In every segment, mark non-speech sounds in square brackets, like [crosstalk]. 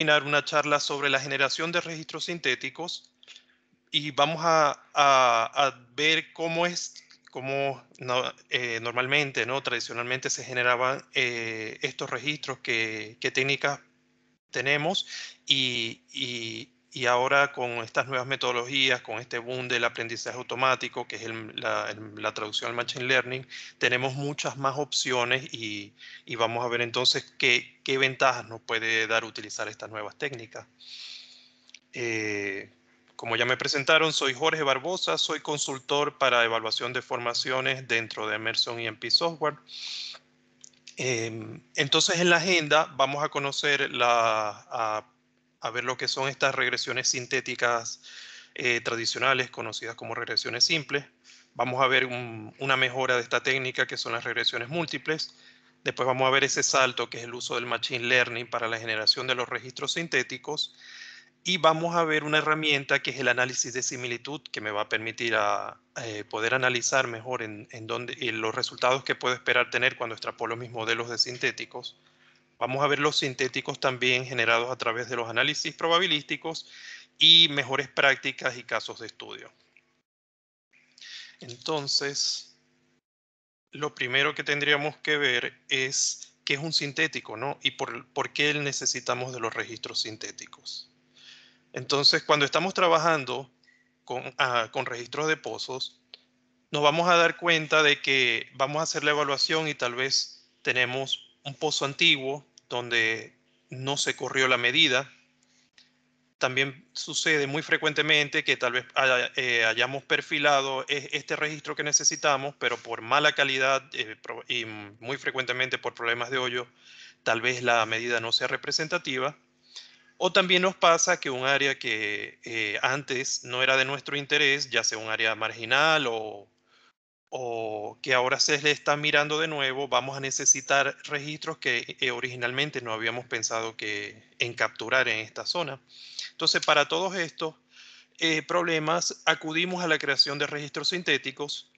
una charla sobre la generación de registros sintéticos y vamos a, ver cómo es, cómo eh, normalmente, ¿no? tradicionalmente se generaban eh, estos registros, qué, técnicas tenemos y, y ahora con estas nuevas metodologías, con este boom del aprendizaje automático, que es la, traducción al Machine Learning, tenemos muchas más opciones y, vamos a ver entonces qué, qué, ventajas nos puede dar utilizar estas nuevas técnicas. Eh, como ya me presentaron, soy Jorge Barbosa, soy consultor para evaluación de formaciones dentro de Emerson IMP e Software em, entonces, en la agenda vamos a conocer la, a ver lo que son estas regresiones sintéticas eh, tradicionales, conocidas como regresiones simples. Vamos a ver una mejora de esta técnica, que son las regresiones múltiples. Después vamos a ver ese salto, que es el uso del Machine Learning para la generación de los registros sintéticos. Y vamos a ver una herramienta que es el análisis de similitud, que me va a permitir eh, poder analizar mejor en, dónde, los resultados que puedo esperar tener cuando extrapolo mis modelos de sintéticos. Vamos a ver los sintéticos también generados a través de los análisis probabilísticos y mejores prácticas y casos de estudio. Entonces, lo primero que tendríamos que ver es qué es un sintético, ¿no? Y por, por qué necesitamos de los registros sintéticos. Entonces, cuando estamos trabajando con, ah, con registros de pozos, nos vamos a dar cuenta de que vamos a hacer la evaluación y tal vez tenemos un pozo antiguo donde no se corrió la medida. También sucede muy frecuentemente que tal vez eh, hayamos perfilado e, este registro que necesitamos, pero por mala calidad eh, y muy frecuentemente por problemas de hoyo, tal vez la medida no sea representativa. O también nos pasa que un área que eh, antes no era de nuestro interés, ya sea un área marginal o o que ahora se le está mirando de nuevo, vamos a necesitar registros que eh, originalmente no habíamos pensado que en capturar en esta zona. Entonces, para todos estos eh, problemas, acudimos a la creación de registros sintéticos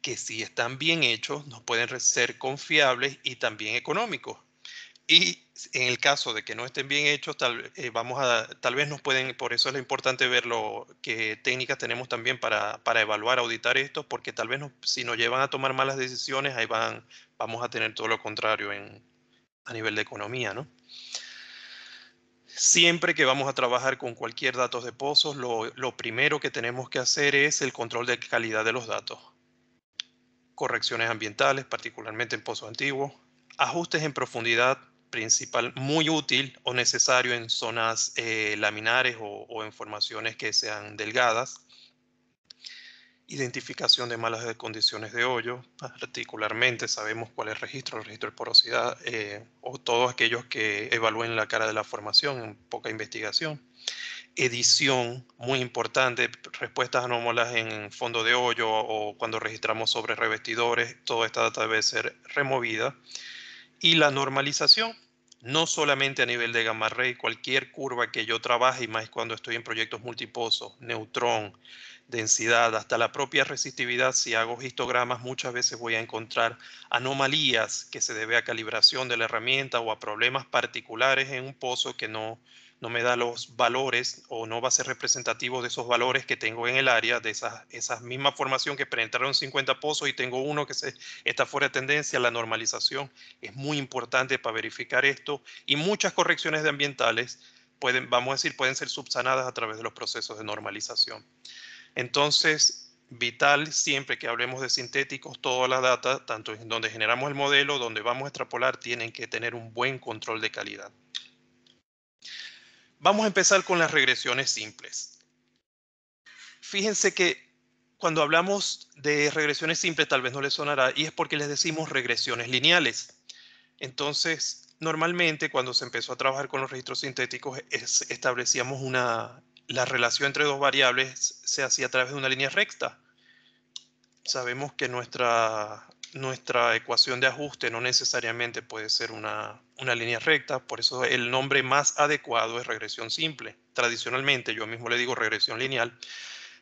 que si están bien hechos, nos pueden ser confiables y también económicos. Y en el caso de que no estén bien hechos, eh, tal, vez nos pueden, por eso es lo importante ver lo técnicas tenemos también para, evaluar, auditar esto, porque tal vez si nos llevan a tomar malas decisiones, ahí van, vamos a tener todo lo contrario a nivel de economía, ¿no? Siempre que vamos a trabajar con cualquier datos de pozos, lo, lo primero que tenemos que hacer es el control de calidad de los datos. Correcciones ambientales, particularmente en pozos antiguos, ajustes en profundidad, principal muy útil o necesario en zonas eh, laminares o, en formaciones que sean delgadas. Identificación de malas condiciones de hoyo, particularmente sabemos cuál es el registro, el registro de porosidad, eh, o todos aquellos que evalúen la cara de la formación en poca investigación. Edición, muy importante, respuestas anómalas en fondo de hoyo o cuando registramos sobre revestidores, toda esta data debe ser removida y la normalización, no solamente a nivel de gamma ray, cualquier curva que yo trabaje, y más cuando estoy en proyectos multiposos, neutrón, densidad, hasta la propia resistividad, si hago histogramas muchas veces voy a encontrar anomalías que se debe a calibración de la herramienta o a problemas particulares en un pozo que no, no me da los valores o no va a ser representativo de esos valores que tengo en el área, de esa esas formación que presentaron 50 pozos y tengo uno que está fuera de tendencia, la normalización es muy importante para verificar esto y muchas correcciones de ambientales pueden, vamos a decir, pueden ser subsanadas a través de los procesos de normalización. Entonces, vital siempre que hablemos de sintéticos, toda la data, tanto en donde generamos el modelo, donde vamos a extrapolar, tienen que tener un buen control de calidad. Vamos a empezar con las regresiones simples. Fíjense que cuando hablamos de regresiones simples tal vez no les sonará y es porque les decimos regresiones lineales. Entonces, normalmente cuando se empezó a trabajar con los registros sintéticos establecíamos una, la relación entre dos variables se hacía a través de una línea recta. Sabemos que nuestra, nuestra ecuación de ajuste no necesariamente puede ser una, una línea recta, por eso el nombre más adecuado es regresión simple. Tradicionalmente, yo mismo le digo regresión lineal,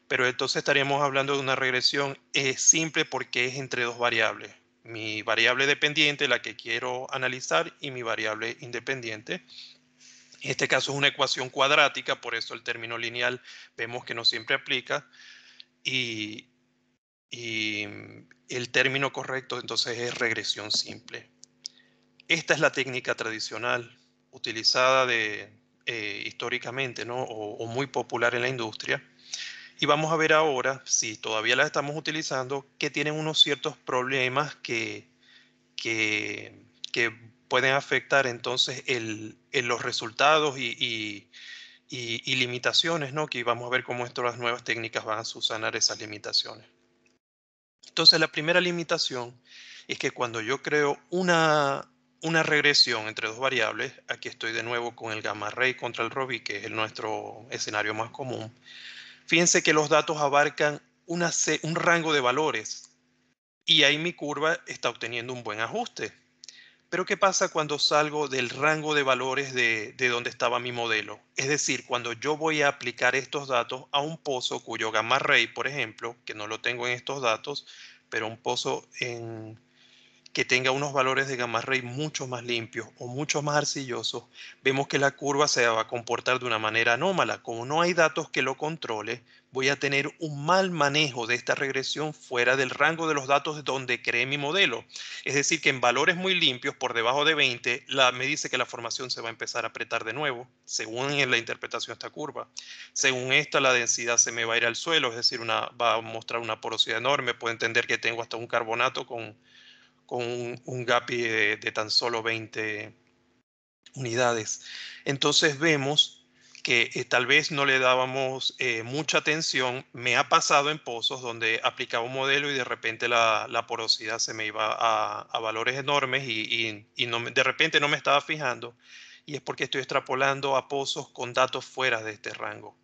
pero entonces estaríamos hablando de una regresión es eh, simple porque es entre dos variables. Mi variable dependiente, la que quiero analizar, y mi variable independiente. En este caso es una ecuación cuadrática, por eso el término lineal vemos que no siempre aplica. y el término correcto entonces es regresión simple. Esta es la técnica tradicional utilizada de, eh, históricamente o, muy popular en la industria. Y vamos a ver ahora, si todavía la estamos utilizando, que tienen unos ciertos problemas que, que, pueden afectar entonces el, los resultados y, y, y, limitaciones, ¿no? Que vamos a ver cómo estas nuevas técnicas van a subsanar esas limitaciones. Entonces, la primera limitación es que cuando yo creo una, una regresión entre dos variables. Aquí estoy de nuevo con el gamma ray contra el Robi, que es nuestro escenario más común. Fíjense que los datos abarcan un rango de valores y ahí mi curva está obteniendo un buen ajuste. Pero ¿qué pasa cuando salgo del rango de valores de, de donde estaba mi modelo? Es decir, cuando yo voy a aplicar estos datos a un pozo cuyo gamma ray, por ejemplo, que no lo tengo en estos datos, pero un pozo en, que tenga unos valores de gamma ray mucho más limpios o mucho más arcillosos, vemos que la curva se va a comportar de una manera anómala. Como no hay datos que lo controle, voy a tener un mal manejo de esta regresión fuera del rango de los datos donde cree mi modelo. Es decir, que en valores muy limpios, por debajo de 20, la, me dice que la formación se va a empezar a apretar de nuevo, según la interpretación de esta curva. Según esta, la densidad se me va a ir al suelo, es decir, una, va a mostrar una porosidad enorme. Puedo entender que tengo hasta un carbonato con con un, gap GAPI de, tan solo 20 unidades. Entonces vemos que eh, tal vez no le dábamos eh, mucha atención. Me ha pasado en pozos donde aplicaba un modelo y de repente la, la porosidad se me iba a, a valores enormes y, y, y no, de repente no me estaba fijando. Y es porque estoy extrapolando a pozos con datos fuera de este rango.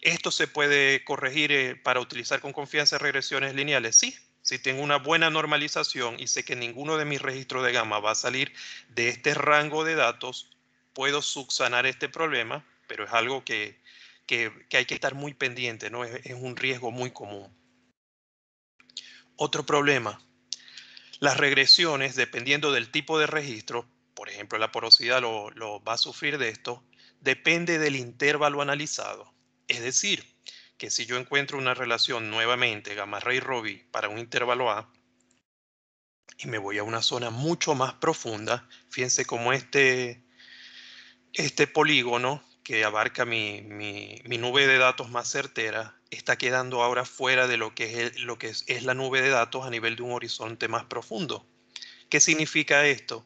¿Esto se puede corregir eh, para utilizar con confianza regresiones lineales? Sí, si tengo una buena normalización y sé que ninguno de mis registros de gama va a salir de este rango de datos, puedo subsanar este problema, pero es algo que, hay que estar muy pendiente, ¿no? Es, un riesgo muy común. Otro problema, las regresiones, dependiendo del tipo de registro, por ejemplo, la porosidad lo, lo va a sufrir de esto, depende del intervalo analizado. Es decir, que si yo encuentro una relación nuevamente gamma ray Robbie para un intervalo A y me voy a una zona mucho más profunda, fíjense cómo este, este polígono que abarca mi, mi, mi, nube de datos más certera está quedando ahora fuera de lo que, es, lo que es la nube de datos a nivel de un horizonte más profundo. ¿Qué significa esto?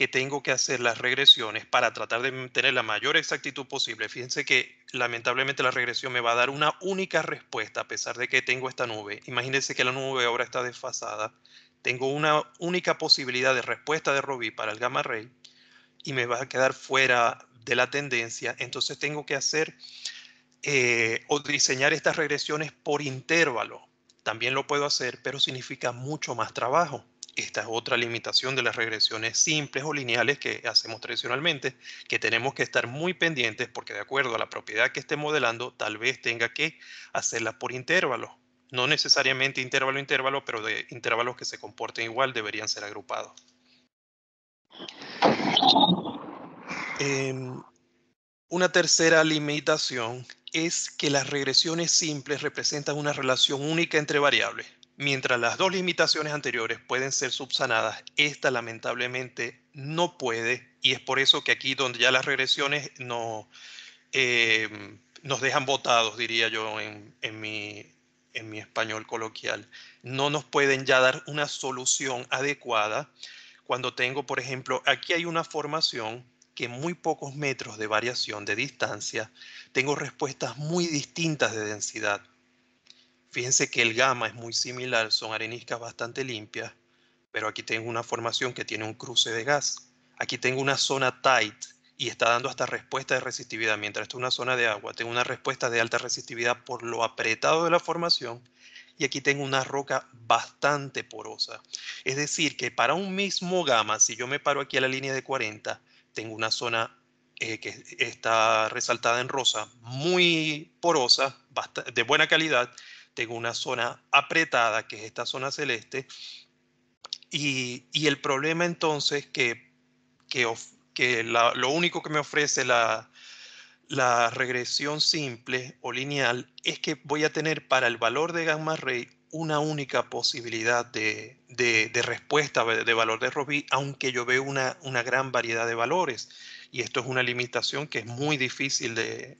que tengo que hacer las regresiones para tratar de tener la mayor exactitud posible. Fíjense que lamentablemente la regresión me va a dar una única respuesta a pesar de que tengo esta nube. Imagínense que la nube ahora está desfasada. Tengo una única posibilidad de respuesta de Robbie para el gamma ray y me va a quedar fuera de la tendencia. Entonces tengo que hacer eh, o diseñar estas regresiones por intervalo. También lo puedo hacer, pero significa mucho más trabajo. Esta es otra limitación de las regresiones simples o lineales que hacemos tradicionalmente, que tenemos que estar muy pendientes porque de acuerdo a la propiedad que esté modelando, tal vez tenga que hacerla por intervalos. No necesariamente intervalo a intervalo, pero de intervalos que se comporten igual deberían ser agrupados. Em, una tercera limitación es que las regresiones simples representan una relación única entre variables Mientras las dos limitaciones anteriores pueden ser subsanadas, esta lamentablemente no puede y es por eso que aquí donde ya las regresiones no, eh, nos dejan votados, diría yo en, mi, en mi español coloquial. No nos pueden ya dar una solución adecuada cuando tengo, por ejemplo, aquí hay una formación que muy pocos metros de variación de distancia, tengo respuestas muy distintas de densidad Fíjense que el gamma es muy similar, son areniscas bastante limpias, pero aquí tengo una formación que tiene un cruce de gas. Aquí tengo una zona tight y está dando hasta respuesta de resistividad, mientras esto es una zona de agua. Tengo una respuesta de alta resistividad por lo apretado de la formación y aquí tengo una roca bastante porosa. Es decir, que para un mismo gamma, si yo me paro aquí a la línea de 40, tengo una zona eh, que está resaltada en rosa, muy porosa, de buena calidad, tengo una zona apretada, que es esta zona celeste, y, el problema entonces que, que, lo único que me ofrece la, la regresión simple o lineal es que voy a tener para el valor de gamma ray una única posibilidad de, de, respuesta de valor de Robbie, aunque yo veo una, gran variedad de valores. Y esto es una limitación que es muy difícil de,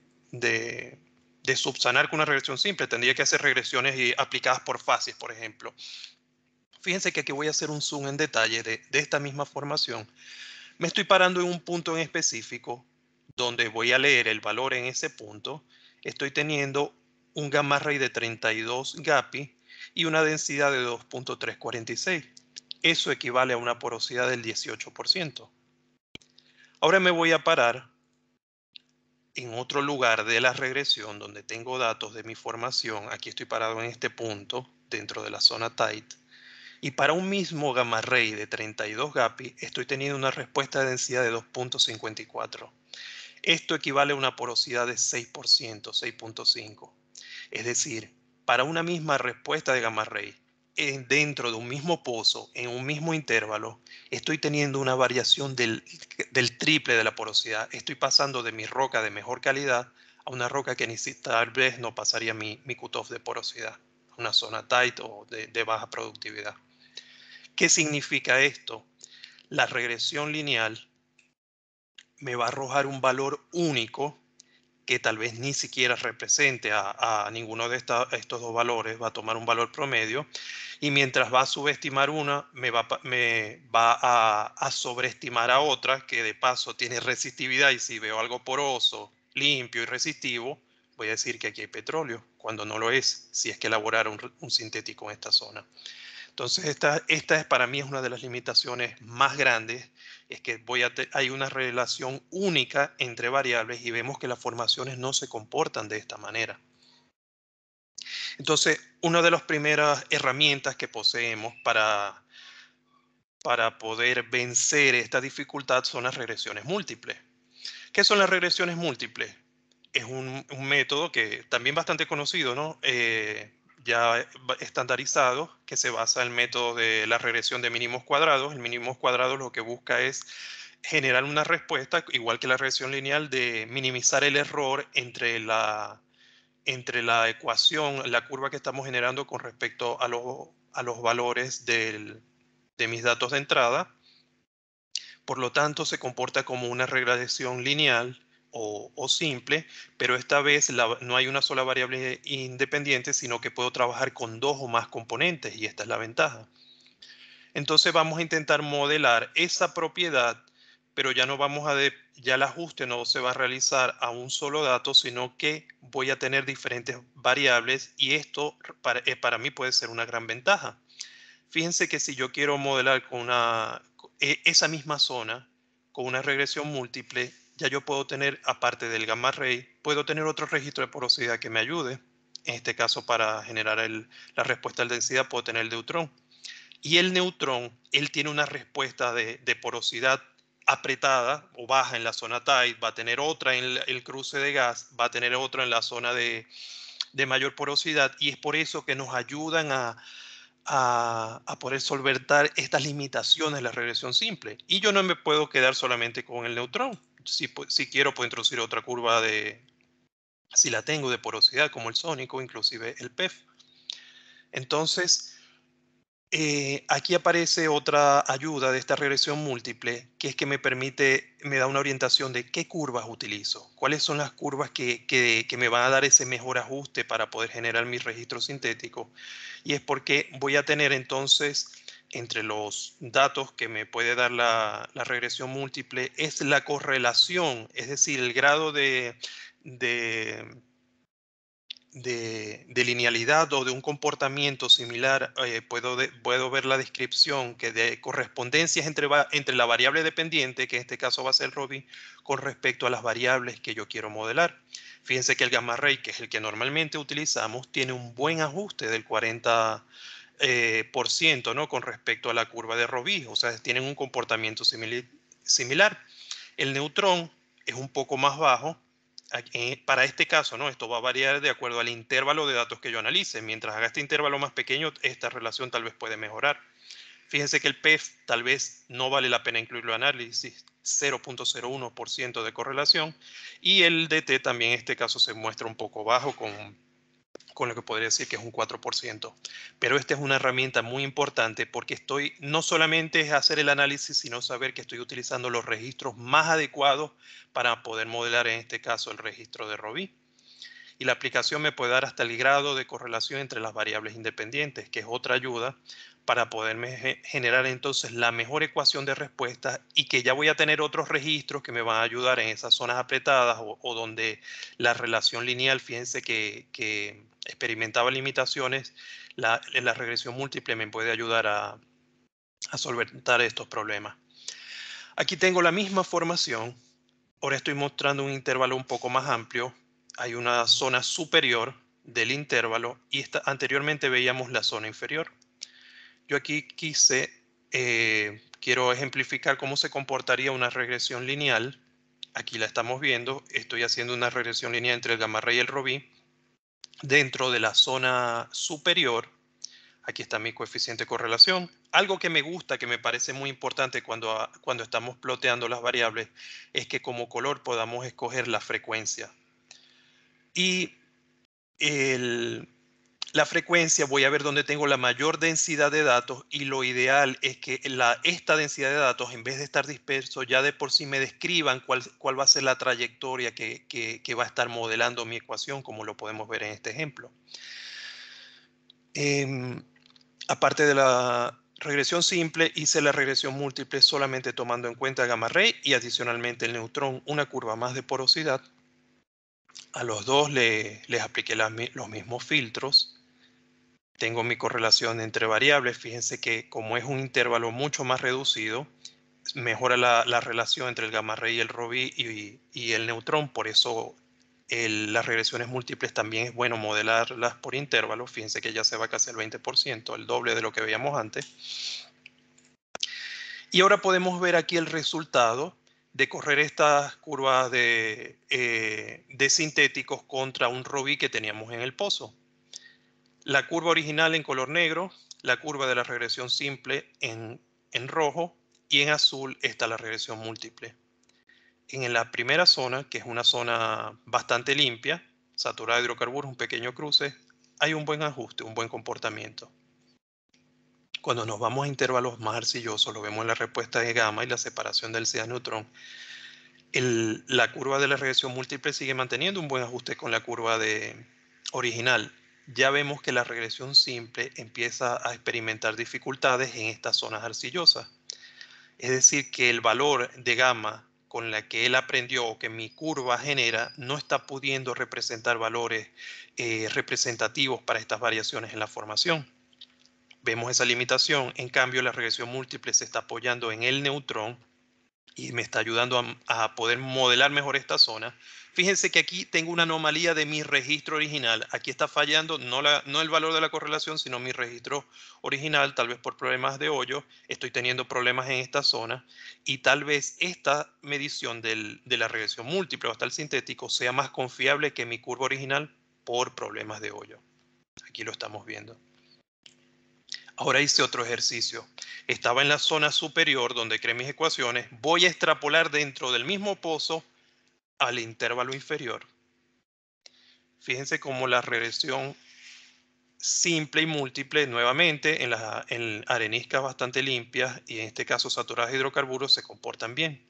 de subsanar con una regresión simple. Tendría que hacer regresiones aplicadas por fases, por ejemplo. Fíjense que aquí voy a hacer un zoom en detalle de, de esta misma formación. Me estoy parando en un punto en específico donde voy a leer el valor en ese punto. Estoy teniendo un gamma ray de 32 GAPI y una densidad de 2.346. Eso equivale a una porosidad del 18%. Ahora me voy a parar en otro lugar de la regresión donde tengo datos de mi formación, aquí estoy parado en este punto, dentro de la zona tight, y para un mismo gamma ray de 32 GAPI estoy teniendo una respuesta de densidad de 2.54. Esto equivale a una porosidad de 6%, 6.5. Es decir, para una misma respuesta de gamma ray, dentro de un mismo pozo, en un mismo intervalo, estoy teniendo una variación del, triple de la porosidad. Estoy pasando de mi roca de mejor calidad a una roca que ni tal vez no pasaría mi, cutoff de porosidad, una zona tight o de baja productividad. ¿Qué significa esto? La regresión lineal me va a arrojar un valor único que tal vez ni siquiera represente a, ninguno de estos dos valores, va a tomar un valor promedio, y mientras va a subestimar una, me va, a, sobreestimar a otra, que de paso tiene resistividad, y si veo algo poroso, limpio y resistivo, voy a decir que aquí hay petróleo, cuando no lo es, si es que elaboraron un, sintético en esta zona. Entonces, esta, esta es, para mí es una de las limitaciones más grandes es que hay una relación única entre variables y vemos que las formaciones no se comportan de esta manera. Entonces, una de las primeras herramientas que poseemos para, para poder vencer esta dificultad son las regresiones múltiples. ¿Qué son las regresiones múltiples? Es un, método que también bastante conocido, ¿no? Eh, ya estandarizado que se basa en el método de la regresión de mínimos cuadrados. El mínimos cuadrado lo que busca es generar una respuesta, igual que la regresión lineal, de minimizar el error entre la, entre la ecuación, la curva que estamos generando con respecto a, a los valores del, de mis datos de entrada. Por lo tanto, se comporta como una regresión lineal o, simple, pero esta vez no hay una sola variable independiente, sino que puedo trabajar con dos o más componentes y esta es la ventaja. Entonces vamos a intentar modelar esa propiedad, pero ya no vamos a, ya el ajuste no se va a realizar a un solo dato, sino que voy a tener diferentes variables y esto para, eh, para mí puede ser una gran ventaja. Fíjense que si yo quiero modelar con una, e, esa misma zona con una regresión múltiple, ya yo puedo tener, aparte del gamma ray, puedo tener otro registro de porosidad que me ayude. En este caso, para generar la respuesta de densidad, puedo tener el neutrón. Y el neutrón, él tiene una respuesta de, porosidad apretada o baja en la zona tight, va a tener otra en el, cruce de gas, va a tener otra en la zona de, mayor porosidad y es por eso que nos ayudan a, a, poder solventar estas limitaciones de la regresión simple. Y yo no me puedo quedar solamente con el neutrón si, quiero, puedo introducir otra curva de, si la tengo, de porosidad, como el sónico, inclusive el PEF. Entonces, eh, aquí aparece otra ayuda de esta regresión múltiple, que es que me permite, me da una orientación de qué curvas utilizo, cuáles son las curvas que, que, que me van a dar ese mejor ajuste para poder generar mi registro sintético. Y es porque voy a tener entonces entre los datos que me puede dar la, regresión múltiple es la correlación, es decir, el grado de, de, linealidad o de un comportamiento similar. Eh, puedo, puedo ver la descripción que de correspondencias entre, entre la variable dependiente, que en este caso va a ser Robin, con respecto a las variables que yo quiero modelar. Fíjense que el gamma ray, que es el que normalmente utilizamos, tiene un buen ajuste del 40%. Eh, por ciento ¿no? con respecto a la curva de Robí, o sea, tienen un comportamiento similar. El neutrón es un poco más bajo. Eh, para este caso, ¿no? esto va a variar de acuerdo al intervalo de datos que yo analice. Mientras haga este intervalo más pequeño, esta relación tal vez puede mejorar. Fíjense que el PEF tal vez no vale la pena incluirlo en análisis, 0.01% de correlación. Y el DT también en este caso se muestra un poco bajo con con lo que podría decir que es un 4%. Pero esta es una herramienta muy importante porque estoy, no solamente es hacer el análisis, sino saber que estoy utilizando los registros más adecuados para poder modelar en este caso el registro de Robí. Y la aplicación me puede dar hasta el grado de correlación entre las variables independientes, que es otra ayuda para poderme generar entonces la mejor ecuación de respuesta y que ya voy a tener otros registros que me van a ayudar en esas zonas apretadas o, donde la relación lineal, fíjense que, experimentaba limitaciones, la, la, regresión múltiple me puede ayudar a, a solventar estos problemas. Aquí tengo la misma formación, ahora estoy mostrando un intervalo un poco más amplio, hay una zona superior del intervalo y esta, anteriormente veíamos la zona inferior. Yo aquí quise, eh, quiero ejemplificar cómo se comportaría una regresión lineal. Aquí la estamos viendo, estoy haciendo una regresión lineal entre el gamma ray y el robí dentro de la zona superior. Aquí está mi coeficiente de correlación. Algo que me gusta, que me parece muy importante cuando, ah, cuando estamos ploteando las variables, es que como color podamos escoger la frecuencia. Y el, la frecuencia, voy a ver dónde tengo la mayor densidad de datos y lo ideal es que la, esta densidad de datos, en vez de estar disperso, ya de por sí me describan cuál, cuál va a ser la trayectoria que, que, va a estar modelando mi ecuación, como lo podemos ver en este ejemplo. Em, aparte de la regresión simple, hice la regresión múltiple solamente tomando en cuenta gamma ray y adicionalmente el neutrón, una curva más de porosidad. A los dos le, les apliqué los mismos filtros tengo mi correlación entre variables. Fíjense que como es un intervalo mucho más reducido, mejora la, relación entre el gamma ray y el robí y, el neutrón. Por eso las regresiones múltiples también es bueno modelarlas por intervalos. Fíjense que ya se va casi al 20%, el doble de lo que veíamos antes. Y ahora podemos ver aquí el resultado de correr estas curvas de, eh, de sintéticos contra un robí que teníamos en el pozo la curva original en color negro, la curva de la regresión simple en, rojo y en azul está la regresión múltiple. En la primera zona, que es una zona bastante limpia, saturada de hidrocarburos, un pequeño cruce, hay un buen ajuste, un buen comportamiento. Cuando nos vamos a intervalos más arcillosos, lo vemos en la respuesta de gamma y la separación del c neutrón, la curva de la regresión múltiple sigue manteniendo un buen ajuste con la curva de original ya vemos que la regresión simple empieza a experimentar dificultades en estas zonas arcillosas. Es decir, que el valor de gamma con la que él aprendió o que mi curva genera no está pudiendo representar valores eh, representativos para estas variaciones en la formación. Vemos esa limitación, en cambio la regresión múltiple se está apoyando en el neutrón y me está ayudando a, poder modelar mejor esta zona. Fíjense que aquí tengo una anomalía de mi registro original. Aquí está fallando no, la, no el valor de la correlación, sino mi registro original, tal vez por problemas de hoyo. Estoy teniendo problemas en esta zona y tal vez esta medición del, de la regresión múltiple o hasta el sintético sea más confiable que mi curva original por problemas de hoyo. Aquí lo estamos viendo. Ahora hice otro ejercicio. Estaba en la zona superior donde creé mis ecuaciones. Voy a extrapolar dentro del mismo pozo al intervalo inferior. Fíjense cómo la regresión simple y múltiple nuevamente en areniscas bastante limpias y en este caso saturadas de hidrocarburos se comportan bien.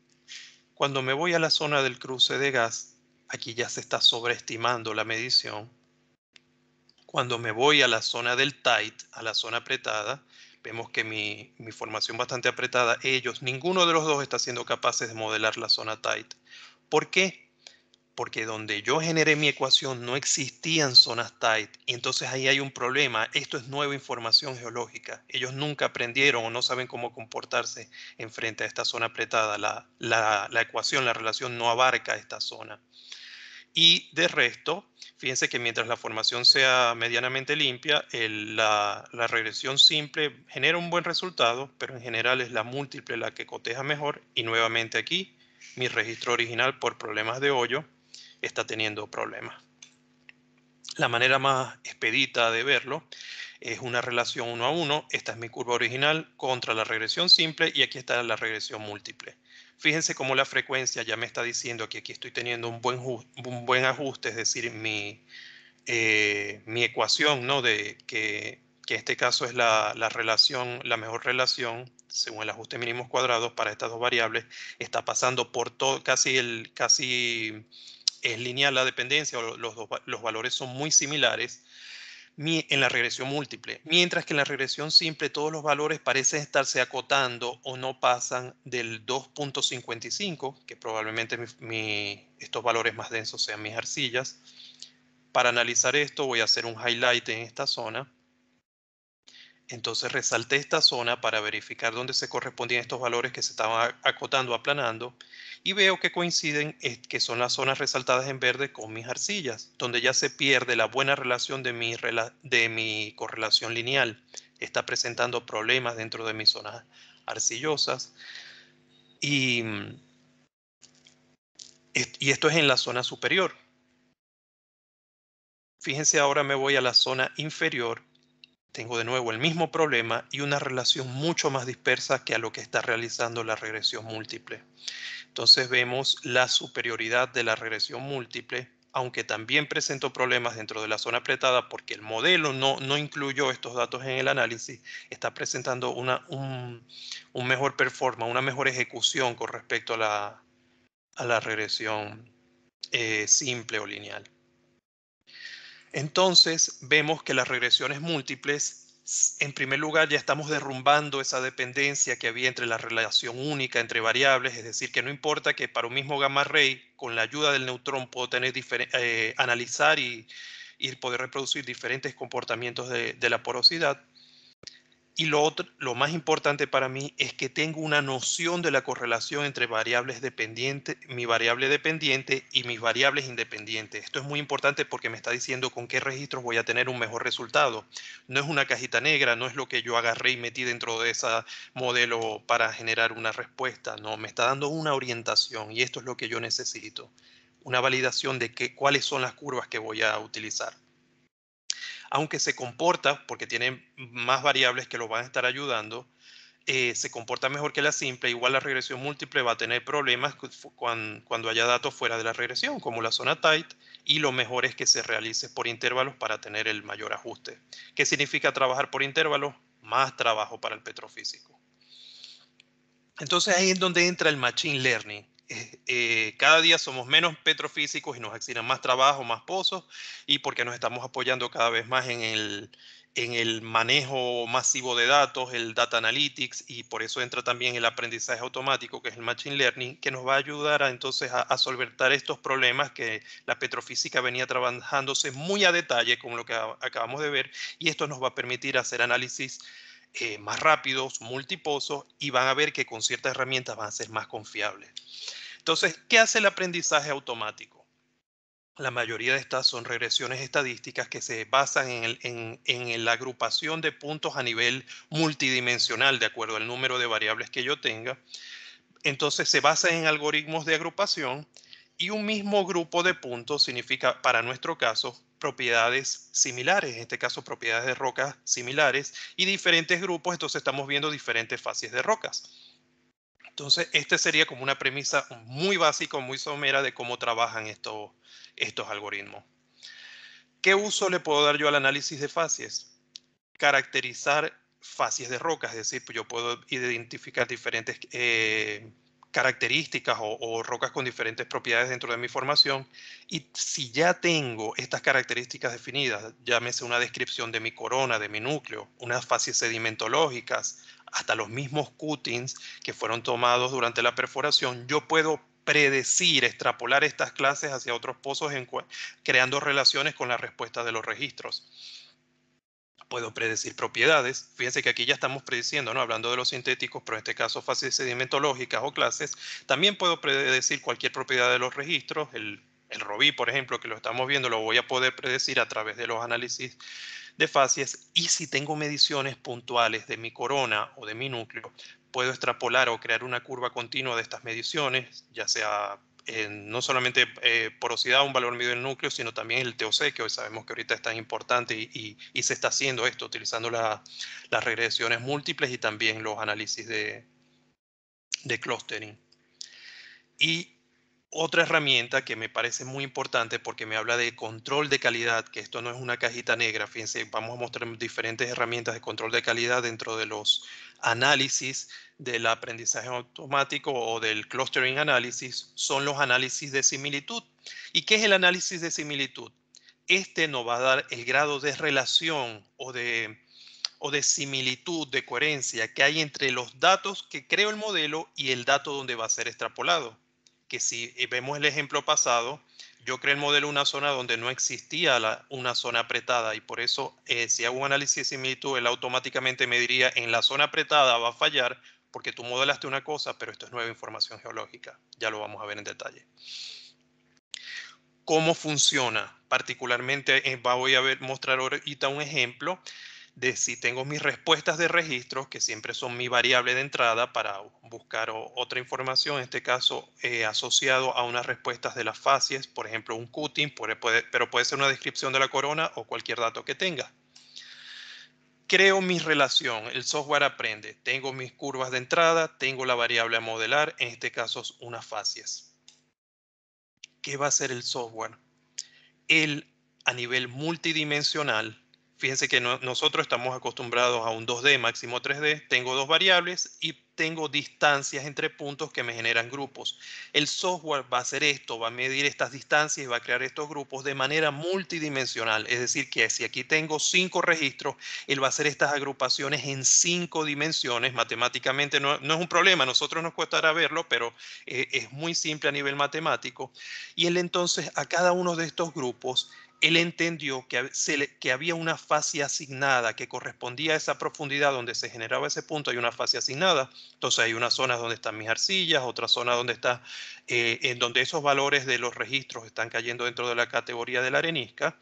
Cuando me voy a la zona del cruce de gas, aquí ya se está sobreestimando la medición cuando me voy a la zona del tight, a la zona apretada, vemos que mi, mi formación bastante apretada, ellos, ninguno de los dos está siendo capaces de modelar la zona tight. ¿Por qué? porque donde yo generé mi ecuación no existían zonas tight. Y entonces ahí hay un problema. Esto es nueva información geológica. Ellos nunca aprendieron o no saben cómo comportarse en frente a esta zona apretada. La, la, la ecuación, la relación no abarca esta zona. Y de resto, fíjense que mientras la formación sea medianamente limpia, la, la, regresión simple genera un buen resultado, pero en general es la múltiple la que coteja mejor. Y nuevamente aquí, mi registro original por problemas de hoyo está teniendo problemas. La manera más expedita de verlo es una relación uno a uno. Esta es mi curva original contra la regresión simple y aquí está la regresión múltiple. Fíjense cómo la frecuencia ya me está diciendo que aquí estoy teniendo un buen, buen ajuste, es decir, mi, eh, mi ecuación, ¿no? De que, este caso es la, relación, la mejor relación, según el ajuste mínimo cuadrados para estas dos variables, está pasando por todo, casi el, casi es lineal la dependencia, los, los valores son muy similares en la regresión múltiple, mientras que en la regresión simple todos los valores parecen estarse acotando o no pasan del 2.55, que probablemente estos valores más densos sean mis arcillas. Para analizar esto voy a hacer un highlight en esta zona entonces resalté esta zona para verificar dónde se correspondían estos valores que se estaban acotando, aplanando, y veo que coinciden, eh, que son las zonas resaltadas en verde con mis arcillas, donde ya se pierde la buena relación de mi, correlación lineal. Está presentando problemas dentro de mis zonas arcillosas. Y, mm, y esto es en la zona superior. Fíjense ahora me voy a la zona inferior tengo de nuevo el mismo problema y una relación mucho más dispersa que a lo que está realizando la regresión múltiple. Entonces vemos la superioridad de la regresión múltiple, aunque también presentó problemas dentro de la zona apretada porque el modelo no, no incluyó estos datos en el análisis, está presentando una, un, mejor performance, una mejor ejecución con respecto a la, a la regresión eh, simple o lineal entonces vemos que las regresiones múltiples, en primer lugar, ya estamos derrumbando esa dependencia que había entre la relación única entre variables, es decir, que no importa que para un mismo gamma ray, con la ayuda del neutrón, puedo tener eh, analizar y, poder reproducir diferentes comportamientos de la porosidad. Y lo, otro, lo más importante para mí es que tengo una noción de la correlación entre variables dependientes, mi variable dependiente y mis variables independientes. Esto es muy importante porque me está diciendo con qué registros voy a tener un mejor resultado. No es una cajita negra, no es lo que yo agarré y metí dentro de ese modelo para generar una respuesta. No, me está dando una orientación y esto es lo que yo necesito. Una validación de que, cuáles son las curvas que voy a utilizar aunque se comporta, porque tiene más variables que lo van a estar ayudando, eh, se comporta mejor que la simple, igual la regresión múltiple va a tener problemas cuando, cuando haya datos fuera de la regresión, como la zona tight, y lo mejor es que se realice por intervalos para tener el mayor ajuste. ¿Qué significa trabajar por intervalos? Más trabajo para el petrofísico. Entonces ahí es donde entra el Machine Learning. [laughs] Eh, cada día somos menos petrofísicos y nos exigen más trabajo, más pozos, y porque nos estamos apoyando cada vez más en el, en el manejo masivo de datos, el data analytics, y por eso entra también el aprendizaje automático, que es el machine learning, que nos va a ayudar a, entonces a, a solventar estos problemas que la petrofísica venía trabajándose muy a detalle, con lo que acabamos de ver, y esto nos va a permitir hacer análisis eh, más rápidos, multiposos, y van a ver que con ciertas herramientas van a ser más confiables. Entonces, ¿qué hace el aprendizaje automático? La mayoría de estas son regresiones estadísticas que se basan en, la agrupación de puntos a nivel multidimensional, de acuerdo al número de variables que yo tenga. Entonces, se basa en algoritmos de agrupación y un mismo grupo de puntos significa, para nuestro caso, propiedades similares, en este caso propiedades de rocas similares y diferentes grupos, entonces estamos viendo diferentes fases de rocas. Entonces, esta sería como una premisa muy básica, muy somera de cómo trabajan estos, estos algoritmos. ¿Qué uso le puedo dar yo al análisis de facies? Caracterizar facies de rocas, es decir, pues yo puedo identificar diferentes eh, características o, rocas con diferentes propiedades dentro de mi formación. Y si ya tengo estas características definidas, llámese una descripción de mi corona, de mi núcleo, unas facies sedimentológicas, hasta los mismos cuttings que fueron tomados durante la perforación, yo puedo predecir, extrapolar estas clases hacia otros pozos en creando relaciones con la respuesta de los registros. Puedo predecir propiedades. Fíjense que aquí ya estamos prediciendo, ¿no? hablando de los sintéticos, pero en este caso fases sedimentológicas o clases. También puedo predecir cualquier propiedad de los registros. El, el por ejemplo, que lo estamos viendo, lo voy a poder predecir a través de los análisis de fases y si tengo mediciones puntuales de mi corona o de mi núcleo, puedo extrapolar o crear una curva continua de estas mediciones, ya sea eh, no solamente eh, porosidad, un valor medio del núcleo, sino también el TOC, que hoy sabemos que ahorita es tan importante y, se está haciendo esto, utilizando las regresiones múltiples y también los análisis de, de clustering. Y otra herramienta que me parece muy importante porque me habla de control de calidad, que esto no es una cajita negra. Fíjense, vamos a mostrar diferentes herramientas de control de calidad dentro de los análisis del aprendizaje automático o del clustering análisis. Son los análisis de similitud. ¿Y qué es el análisis de similitud? Este nos va a dar el grado de relación o de, o de similitud, de coherencia que hay entre los datos que creó el modelo y el dato donde va a ser extrapolado que si eh, vemos el ejemplo pasado, yo creé el modelo una zona donde no existía una zona apretada y por eso eh, si hago un análisis de similitud, él automáticamente me diría en la zona apretada va a fallar porque tú modelaste una cosa, pero esto es nueva información geológica. Ya lo vamos a ver en detalle. ¿Cómo funciona? Particularmente eh, voy a mostrar ahorita un ejemplo de si tengo mis respuestas de registros, que siempre son mi variable de entrada para buscar otra información, en este caso eh, asociado a unas respuestas de las fases por ejemplo un cutting, pero puede ser una descripción de la corona o cualquier dato que tenga. Creo mi relación, el software aprende, tengo mis curvas de entrada, tengo la variable a modelar, en este caso unas fases ¿Qué va a hacer el software? Él, a nivel multidimensional, Fíjense que nosotros estamos acostumbrados a un 2D, máximo 3D. Tengo dos variables y tengo distancias entre puntos que me generan grupos. El software va a hacer esto, va a medir estas distancias y va a crear estos grupos de manera multidimensional. Es decir, que si aquí tengo cinco registros, él va a hacer estas agrupaciones en cinco dimensiones. Matemáticamente no, es un problema, a nosotros nos costará verlo, pero eh, es muy simple a nivel matemático. Y él entonces a cada uno de estos grupos él entendió que, había una fase asignada que correspondía a esa profundidad donde se generaba ese punto, hay una fase asignada, entonces hay unas zonas donde están mis arcillas, otra zona donde está, eh, en donde esos valores de los registros están cayendo dentro de la categoría de la arenisca,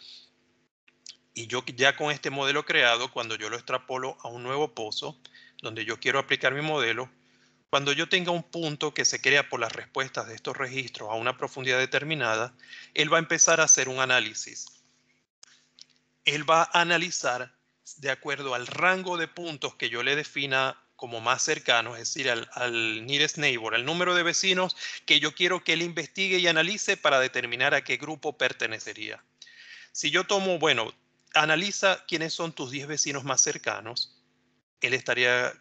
y yo ya con este modelo creado, cuando yo lo extrapolo a un nuevo pozo, donde yo quiero aplicar mi modelo, cuando yo tenga un punto que se crea por las respuestas de estos registros a una profundidad determinada, él va a empezar a hacer un análisis. Él va a analizar de acuerdo al rango de puntos que yo le defina como más cercano, es decir, al, al nearest neighbor, al número de vecinos que yo quiero que él investigue y analice para determinar a qué grupo pertenecería. Si yo tomo, bueno, analiza quiénes son tus 10 vecinos más cercanos, él estaría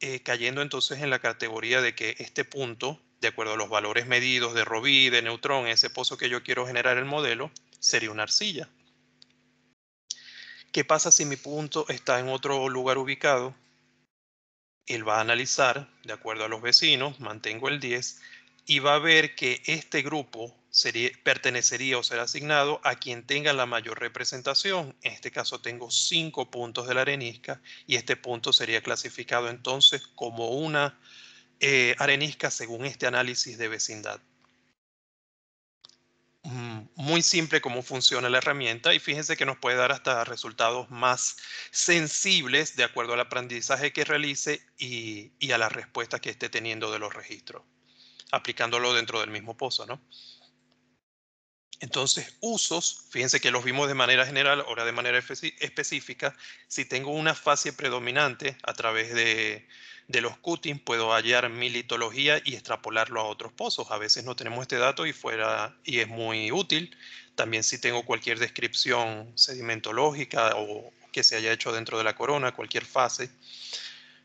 eh, cayendo entonces en la categoría de que este punto, de acuerdo a los valores medidos de Robí, de neutrón, ese pozo que yo quiero generar el modelo, sería una arcilla. ¿Qué pasa si mi punto está en otro lugar ubicado? Él va a analizar, de acuerdo a los vecinos, mantengo el 10, y va a ver que este grupo sería, pertenecería o será asignado a quien tenga la mayor representación. En este caso tengo cinco puntos de la arenisca y este punto sería clasificado entonces como una eh, arenisca según este análisis de vecindad. Mm, muy simple cómo funciona la herramienta y fíjense que nos puede dar hasta resultados más sensibles de acuerdo al aprendizaje que realice y, y a las respuestas que esté teniendo de los registros, aplicándolo dentro del mismo pozo, ¿no? Entonces, usos, fíjense que los vimos de manera general, ahora de manera específica. Si tengo una fase predominante a través de, los cuttings, puedo hallar mi litología y extrapolarlo a otros pozos. A veces no tenemos este dato y, fuera, y es muy útil. También si tengo cualquier descripción sedimentológica o que se haya hecho dentro de la corona, cualquier fase,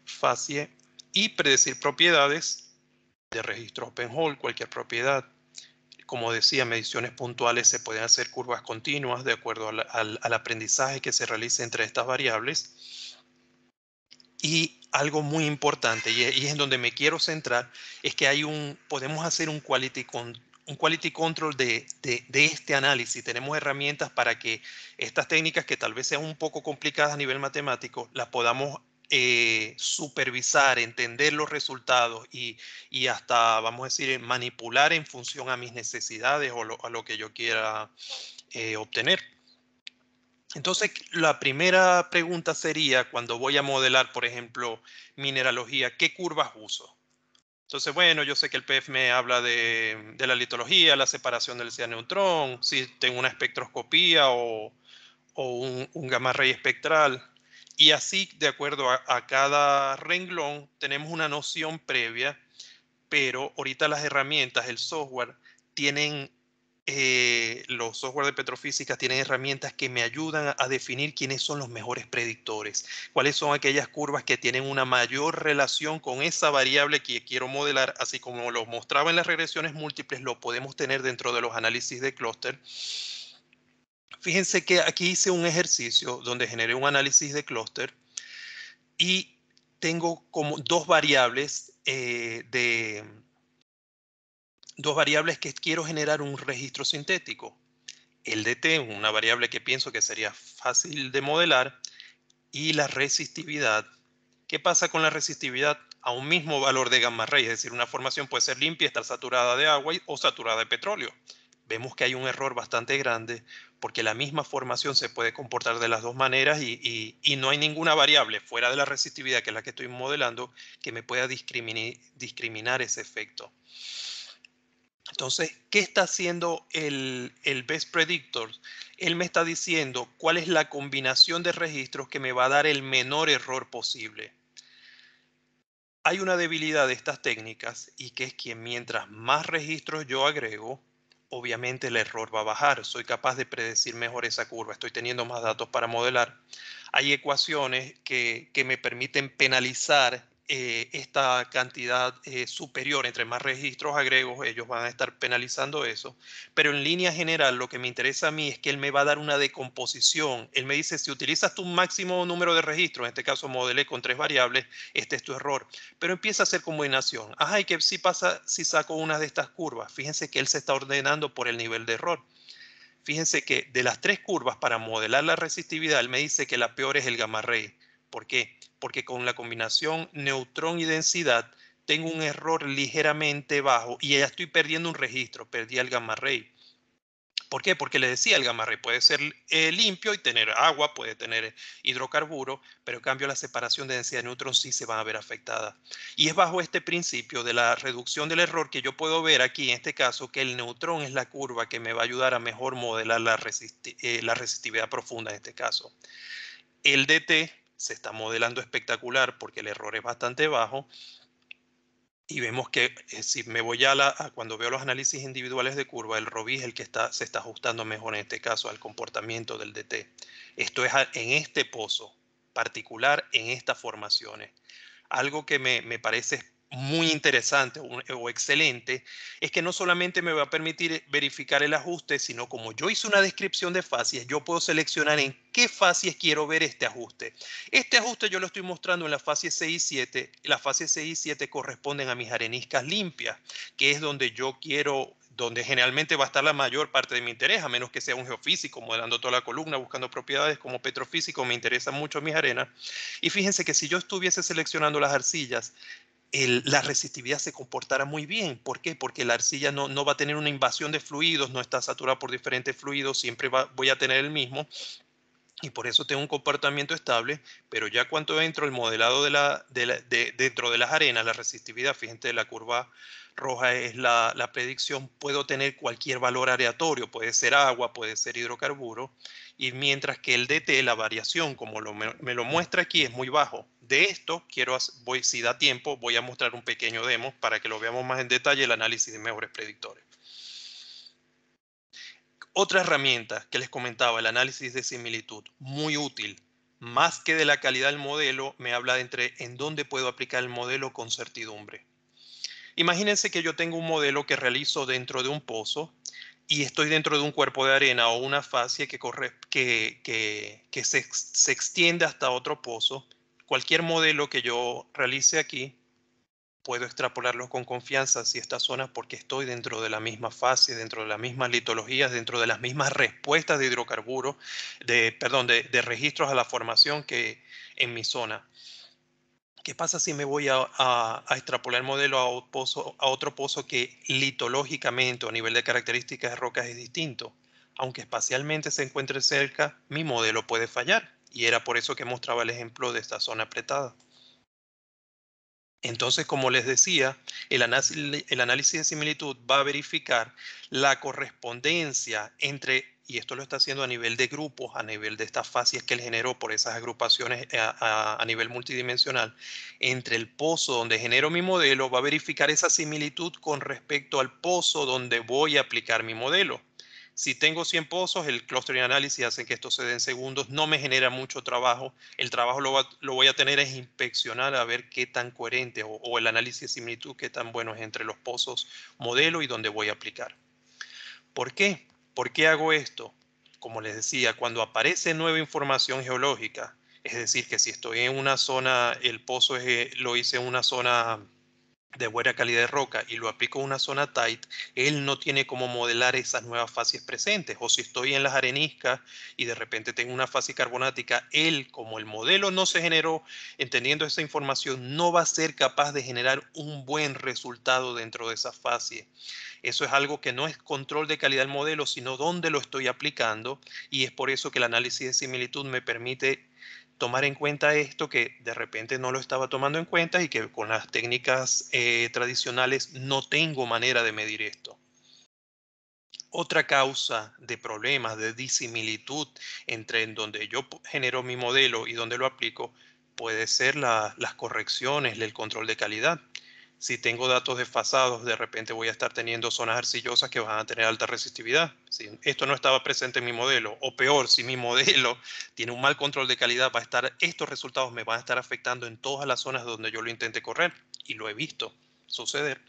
fase y predecir propiedades de registro open hole, cualquier propiedad como decía, mediciones puntuales se pueden hacer curvas continuas de acuerdo al, aprendizaje que se realice entre estas variables. Y algo muy importante, y, es en donde me quiero centrar, es que hay un, podemos hacer un quality control un quality control de, de, este análisis. Tenemos herramientas para que estas técnicas que tal vez sean un poco complicadas a nivel matemático, las podamos eh, supervisar, entender los resultados y, y, hasta, vamos a decir, manipular en función a mis necesidades o a lo que yo quiera eh, obtener. Entonces, la primera pregunta sería, cuando voy a modelar, por ejemplo, mineralogía, ¿qué curvas uso? Entonces, bueno, yo sé que el me habla de, de la litología, la separación del cianeutrón, si tengo una espectroscopía o, o un, un gamma ray espectral, y así, de acuerdo a, cada renglón, tenemos una noción previa, pero ahorita las herramientas, el software, tienen, eh, los software de petrofísica tienen herramientas que me ayudan a definir quiénes son los mejores predictores, cuáles son aquellas curvas que tienen una mayor relación con esa variable que quiero modelar, así como lo mostraba en las regresiones múltiples, lo podemos tener dentro de los análisis de clúster Fíjense que aquí hice un ejercicio donde generé un análisis de clúster y tengo como dos variables eh, de dos variables que quiero generar un registro sintético. El DT, una variable que pienso que sería fácil de modelar, y la resistividad. ¿Qué pasa con la resistividad? A un mismo valor de gamma ray, es decir, una formación puede ser limpia, estar saturada de agua o saturada de petróleo. Vemos que hay un error bastante grande porque la misma formación se puede comportar de las dos maneras y, no hay ninguna variable fuera de la resistividad, que es la que estoy modelando, que me pueda discriminar ese efecto. Entonces, ¿qué está haciendo el, el Best Predictor? Él me está diciendo cuál es la combinación de registros que me va a dar el menor error posible. Hay una debilidad de estas técnicas y que es que mientras más registros yo agrego, obviamente el error va a bajar. Soy capaz de predecir mejor esa curva. Estoy teniendo más datos para modelar. Hay ecuaciones que, que me permiten penalizar eh, esta cantidad eh, superior, entre más registros agregos, ellos van a estar penalizando eso. Pero en línea general, lo que me interesa a mí es que él me va a dar una decomposición. Él me dice, si utilizas tu máximo número de registros, en este caso modelé con tres variables, este es tu error. Pero empieza a hacer combinación. Ajá, ah, y que si pasa, si saco una de estas curvas. Fíjense que él se está ordenando por el nivel de error. Fíjense que de las tres curvas para modelar la resistividad, él me dice que la peor es el gamma ray ¿Por qué? Porque con la combinación neutrón y densidad tengo un error ligeramente bajo y ya estoy perdiendo un registro, perdí el gamma ray. ¿Por qué? Porque le decía, el gamma ray puede ser eh, limpio y tener agua, puede tener eh, hidrocarburo, pero en cambio la separación de densidad de neutrón sí se va a ver afectada. Y es bajo este principio de la reducción del error que yo puedo ver aquí, en este caso, que el neutrón es la curva que me va a ayudar a mejor modelar la, eh, la resistividad profunda en este caso. El DT se está modelando espectacular porque el error es bastante bajo. Y vemos que eh, si me voy a, la, a cuando veo los análisis individuales de curva, el Robis es el que está, se está ajustando mejor en este caso al comportamiento del DT. Esto es en este pozo particular, en estas formaciones. Algo que me, me parece muy interesante eh, o, excelente es que no solamente me va a permitir verificar el ajuste, sino como yo hice una descripción de fascias, yo puedo seleccionar en qué fascias quiero ver este ajuste. Este ajuste yo lo estoy mostrando en la fase 6 y 7. La fases 6 y 7 corresponden a mis areniscas limpias, que es donde yo quiero donde generalmente va a estar la mayor parte de mi interés, a menos que sea un geofísico, modelando toda la columna, buscando propiedades como petrofísico, me interesan mucho mis arenas. Y fíjense que si yo estuviese seleccionando las arcillas, la resistividad se comportará muy bien. ¿Por qué? Porque la arcilla no, va a tener una invasión de fluidos, no está saturada por diferentes fluidos, siempre voy a tener el mismo. Y por eso tengo un comportamiento estable, pero ya cuando entro el modelado de la, de dentro de las arenas, la resistividad, fíjense la curva roja es la, predicción, puedo tener cualquier valor aleatorio, puede ser agua, puede ser hidrocarburo, y mientras que el DT, la variación, como me, lo muestra aquí, es muy bajo. De esto, quiero, si da tiempo, voy a mostrar un pequeño demo para que lo veamos más en detalle el análisis de mejores predictores. Otra herramienta que les comentaba, el análisis de similitud, muy útil. Más que de la calidad del modelo, me habla de entre en dónde puedo aplicar el modelo con certidumbre Imagínense que yo tengo un modelo que realizo dentro de un pozo y estoy dentro de un cuerpo de arena o una fascia que, corre, que, se, extiende hasta otro pozo. Cualquier modelo que yo realice aquí, puedo extrapolarlo con confianza si esta zonas porque estoy dentro de la misma fase, dentro de las mismas litologías, dentro de las mismas respuestas de hidrocarburos, de, perdón, de, de registros a la formación que en mi zona. ¿Qué pasa si me voy a, extrapolar el modelo a, otro pozo que litológicamente o a nivel de características de rocas es distinto? Aunque espacialmente se encuentre cerca, mi modelo puede fallar. Y era por eso que mostraba el ejemplo de esta zona apretada. Entonces, como les decía, el análisis de similitud va a verificar la correspondencia entre y esto lo está haciendo a nivel de grupos, a nivel de estas fases que él generó por esas agrupaciones eh, a, nivel multidimensional, entre el pozo donde genero mi modelo, va a verificar esa similitud con respecto al pozo donde voy a aplicar mi modelo. Si tengo 100 pozos, el clustering análisis hace que esto se dé en segundos, no me genera mucho trabajo. El trabajo lo, voy a tener es inspeccionar a ver qué tan coherente o, el análisis de similitud, qué tan bueno es entre los pozos modelo y donde voy a aplicar. ¿Por qué? ¿Por qué hago esto? Como les decía, cuando aparece nueva información geológica, es decir, que si estoy en una zona, el pozo eh, lo hice en una zona de buena calidad de roca y lo aplico en una zona tight, él no tiene cómo modelar esas nuevas fases presentes. O si estoy en las areniscas y de repente tengo una fase carbonática, él, como el modelo no se generó, entendiendo esa información, no va a ser capaz de generar un buen resultado dentro de esa fase. Eso es algo que no es control de calidad del modelo, sino dónde lo estoy aplicando y es por eso que el análisis de similitud me permite tomar en cuenta esto que de repente no lo estaba tomando en cuenta y que con las técnicas eh, tradicionales no tengo manera de medir esto. Otra causa de problemas, de disimilitud entre en donde yo genero mi modelo y donde lo aplico, puede ser las correcciones, el control de calidad. Si tengo datos desfasados, de repente voy a estar teniendo zonas arcillosas que van a tener alta resistividad. Si esto no estaba presente en mi modelo, o peor, si mi [laughs] modelo tiene un mal control de calidad, va a estar, estos resultados me van a estar afectando en todas las zonas donde yo lo intente correr, y lo he visto suceder.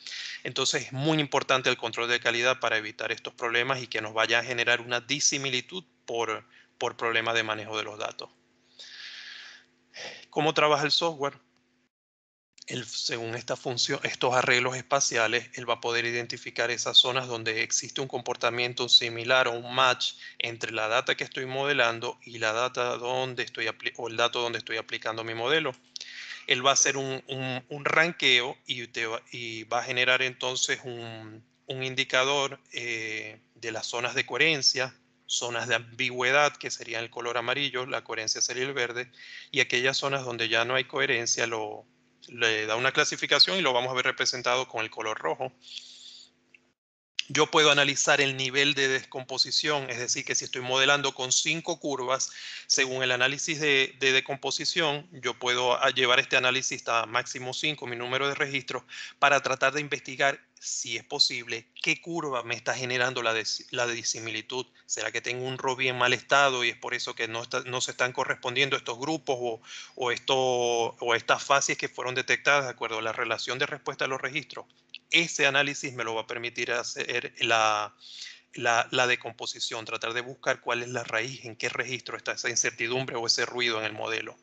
Entonces es muy importante el control de calidad para evitar estos problemas y que nos vaya a generar una disimilitud por, por problema de manejo de los datos. ¿Cómo trabaja el software? según esta función, estos arreglos espaciales, él va a poder identificar esas zonas donde existe un comportamiento similar o un match entre la data que estoy modelando y la data donde estoy o el dato donde estoy aplicando mi modelo. Él va a hacer un, un, ranqueo y, te va, y, va, a generar entonces un, indicador eh, de las zonas de coherencia, zonas de ambigüedad, que serían el color amarillo, la coherencia sería el verde, y aquellas zonas donde ya no hay coherencia, lo, le da una clasificación y lo vamos a ver representado con el color rojo. Yo puedo analizar el nivel de descomposición, es decir, que si estoy modelando con cinco curvas, según el análisis de, de decomposición, yo puedo llevar este análisis a máximo cinco, mi número de registros, para tratar de investigar si es posible, qué curva me está generando la, la disimilitud. ¿Será que tengo un ROBI en mal estado y es por eso que no, está, no se están correspondiendo estos grupos o, esto, o estas fases que fueron detectadas de acuerdo a la relación de respuesta a los registros? Ese análisis me lo va a permitir hacer la, la, la decomposición, tratar de buscar cuál es la raíz, en qué registro está esa incertidumbre o ese ruido en el modelo.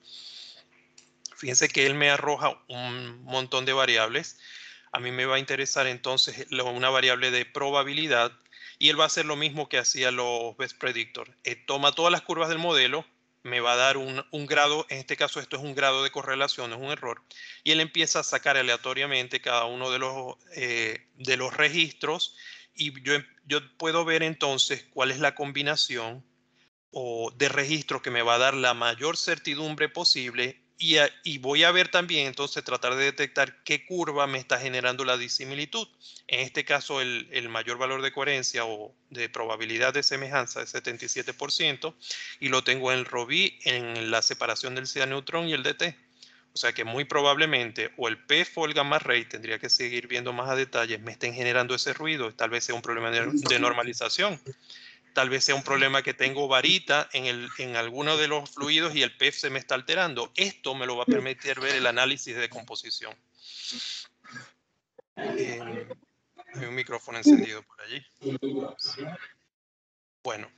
Fíjense que él me arroja un montón de variables a mí me va a interesar entonces una variable de probabilidad y él va a hacer lo mismo que hacía los best predictor. Eh, toma todas las curvas del modelo, me va a dar un, grado, en este caso esto es un grado de correlación, es un error, y él empieza a sacar aleatoriamente cada uno de los, eh, de los registros y yo, yo puedo ver entonces cuál es la combinación o de registro que me va a dar la mayor certidumbre posible y, voy a ver también, entonces, tratar de detectar qué curva me está generando la disimilitud. En este caso, el, mayor valor de coherencia o de probabilidad de semejanza es 77%, y lo tengo en Robi en la separación del neutrón y el DT. O sea que muy probablemente o el p o el gamma ray, tendría que seguir viendo más a detalle, me estén generando ese ruido, tal vez sea un problema de normalización tal vez sea un problema que tengo varita en, el, en alguno de los fluidos y el PEF se me está alterando. Esto me lo va a permitir ver el análisis de composición. Eh, hay un micrófono encendido por allí. Bueno,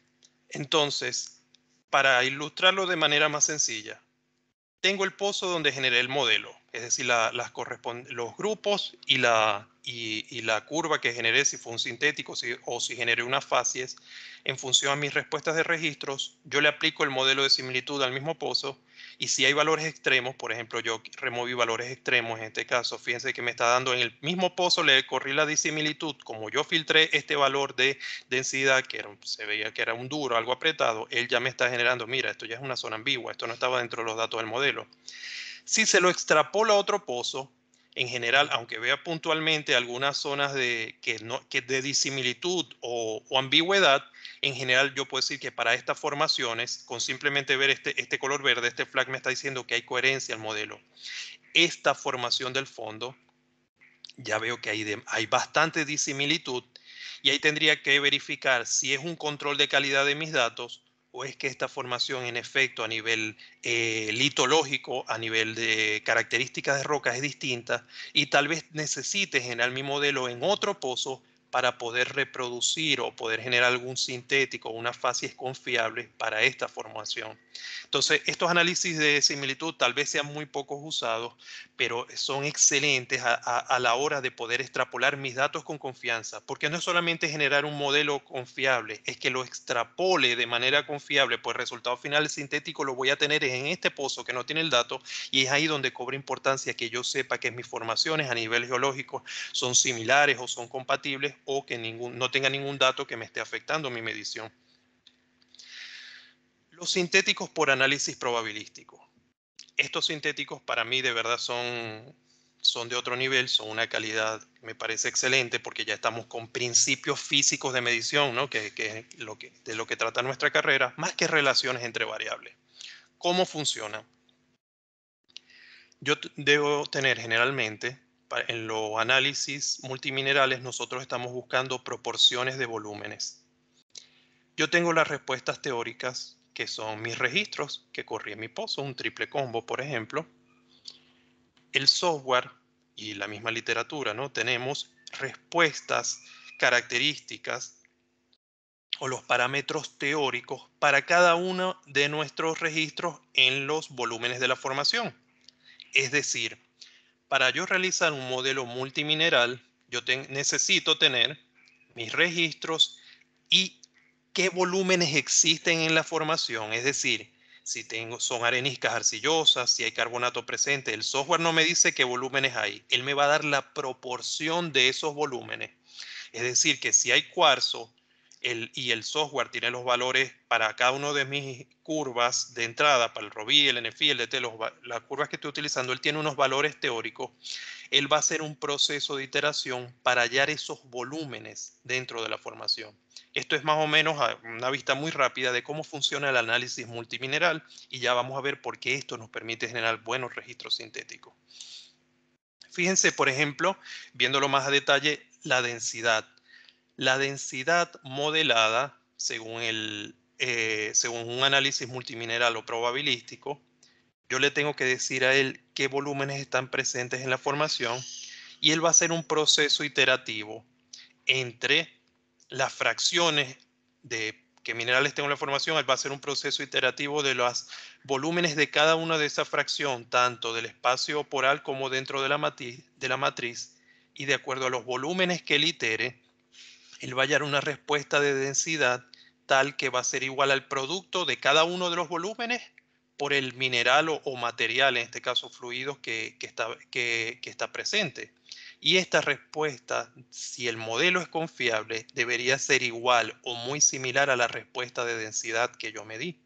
entonces, para ilustrarlo de manera más sencilla, tengo el pozo donde generé el modelo, es decir, la, las los grupos y la, y, la curva que generé, si fue un sintético o si generé unas facies, en función a mis respuestas de registros, yo le aplico el modelo de similitud al mismo pozo y si hay valores extremos, por ejemplo, yo removí valores extremos en este caso, fíjense que me está dando en el mismo pozo, le corrí la disimilitud, como yo filtré este valor de densidad, que se veía que era un duro, algo apretado, él ya me está generando, mira, esto ya es una zona ambigua, esto no estaba dentro de los datos del modelo. Si se lo extrapola a otro pozo, en general, aunque vea puntualmente algunas zonas de, que no, que de disimilitud o, ambigüedad, en general yo puedo decir que para estas formaciones, con simplemente ver este, este, color verde, este flag me está diciendo que hay coherencia al modelo. Esta formación del fondo, ya veo que hay, hay bastante disimilitud y ahí tendría que verificar si es un control de calidad de mis datos o es que esta formación en efecto a nivel eh, litológico, a nivel de características de rocas es distinta y tal vez necesite generar mi modelo en otro pozo para poder reproducir o poder generar algún sintético una fase facies confiable para esta formación. Entonces, estos análisis de similitud tal vez sean muy pocos usados, pero son excelentes a, la hora de poder extrapolar mis datos con confianza, porque no es solamente generar un modelo confiable, es que lo extrapole de manera confiable, pues el resultado final sintético lo voy a tener en este pozo que no tiene el dato y es ahí donde cobra importancia que yo sepa que mis formaciones a nivel geológico son similares o son compatibles o que no tenga ningún dato que me esté afectando mi medición. Los sintéticos por análisis probabilístico estos sintéticos para mí de verdad son, son de otro nivel, son una calidad me parece excelente porque ya estamos con principios físicos de medición, ¿no? que, es lo que, de lo que trata nuestra carrera, más que relaciones entre variables. ¿Cómo funciona? Yo debo tener generalmente, en los análisis multiminerales, nosotros estamos buscando proporciones de volúmenes. Yo tengo las respuestas teóricas que son mis registros que corrí en mi pozo, un triple combo, por ejemplo. El software y la misma literatura, ¿no? Tenemos respuestas, características o los parámetros teóricos para cada uno de nuestros registros en los volúmenes de la formación. Es decir, para yo realizar un modelo multimineral, yo necesito tener mis registros y qué volúmenes existen en la formación, es decir, si tengo, son areniscas arcillosas, si hay carbonato presente, el software no me dice qué volúmenes hay, él me va a dar la proporción de esos volúmenes. Es decir, que si hay cuarzo el, y el software tiene los valores para cada uno de mis curvas de entrada, para el ROBI, el NFI, el DT, los, las curvas que estoy utilizando, él tiene unos valores teóricos él va a hacer un proceso de iteración para hallar esos volúmenes dentro de la formación. Esto es más o menos una vista muy rápida de cómo funciona el análisis multimineral y ya vamos a ver por qué esto nos permite generar buenos registros sintéticos. Fíjense, por ejemplo, viéndolo más a detalle, la densidad. La densidad modelada, según, el, eh, según un análisis multimineral o probabilístico, yo le tengo que decir a él qué volúmenes están presentes en la formación y él va a hacer un proceso iterativo entre las fracciones de qué minerales tengo en la formación, él va a hacer un proceso iterativo de los volúmenes de cada una de esas fracción, tanto del espacio poral como dentro de la, matriz. de la matriz, y de acuerdo a los volúmenes que él itere, él va a hallar una respuesta de densidad tal que va a ser igual al producto de cada uno de los volúmenes por el mineral o, material, en este caso fluidos, que, está, que, está presente. Y esta respuesta, si el modelo es confiable, debería ser igual o muy similar a la respuesta de densidad que yo medí.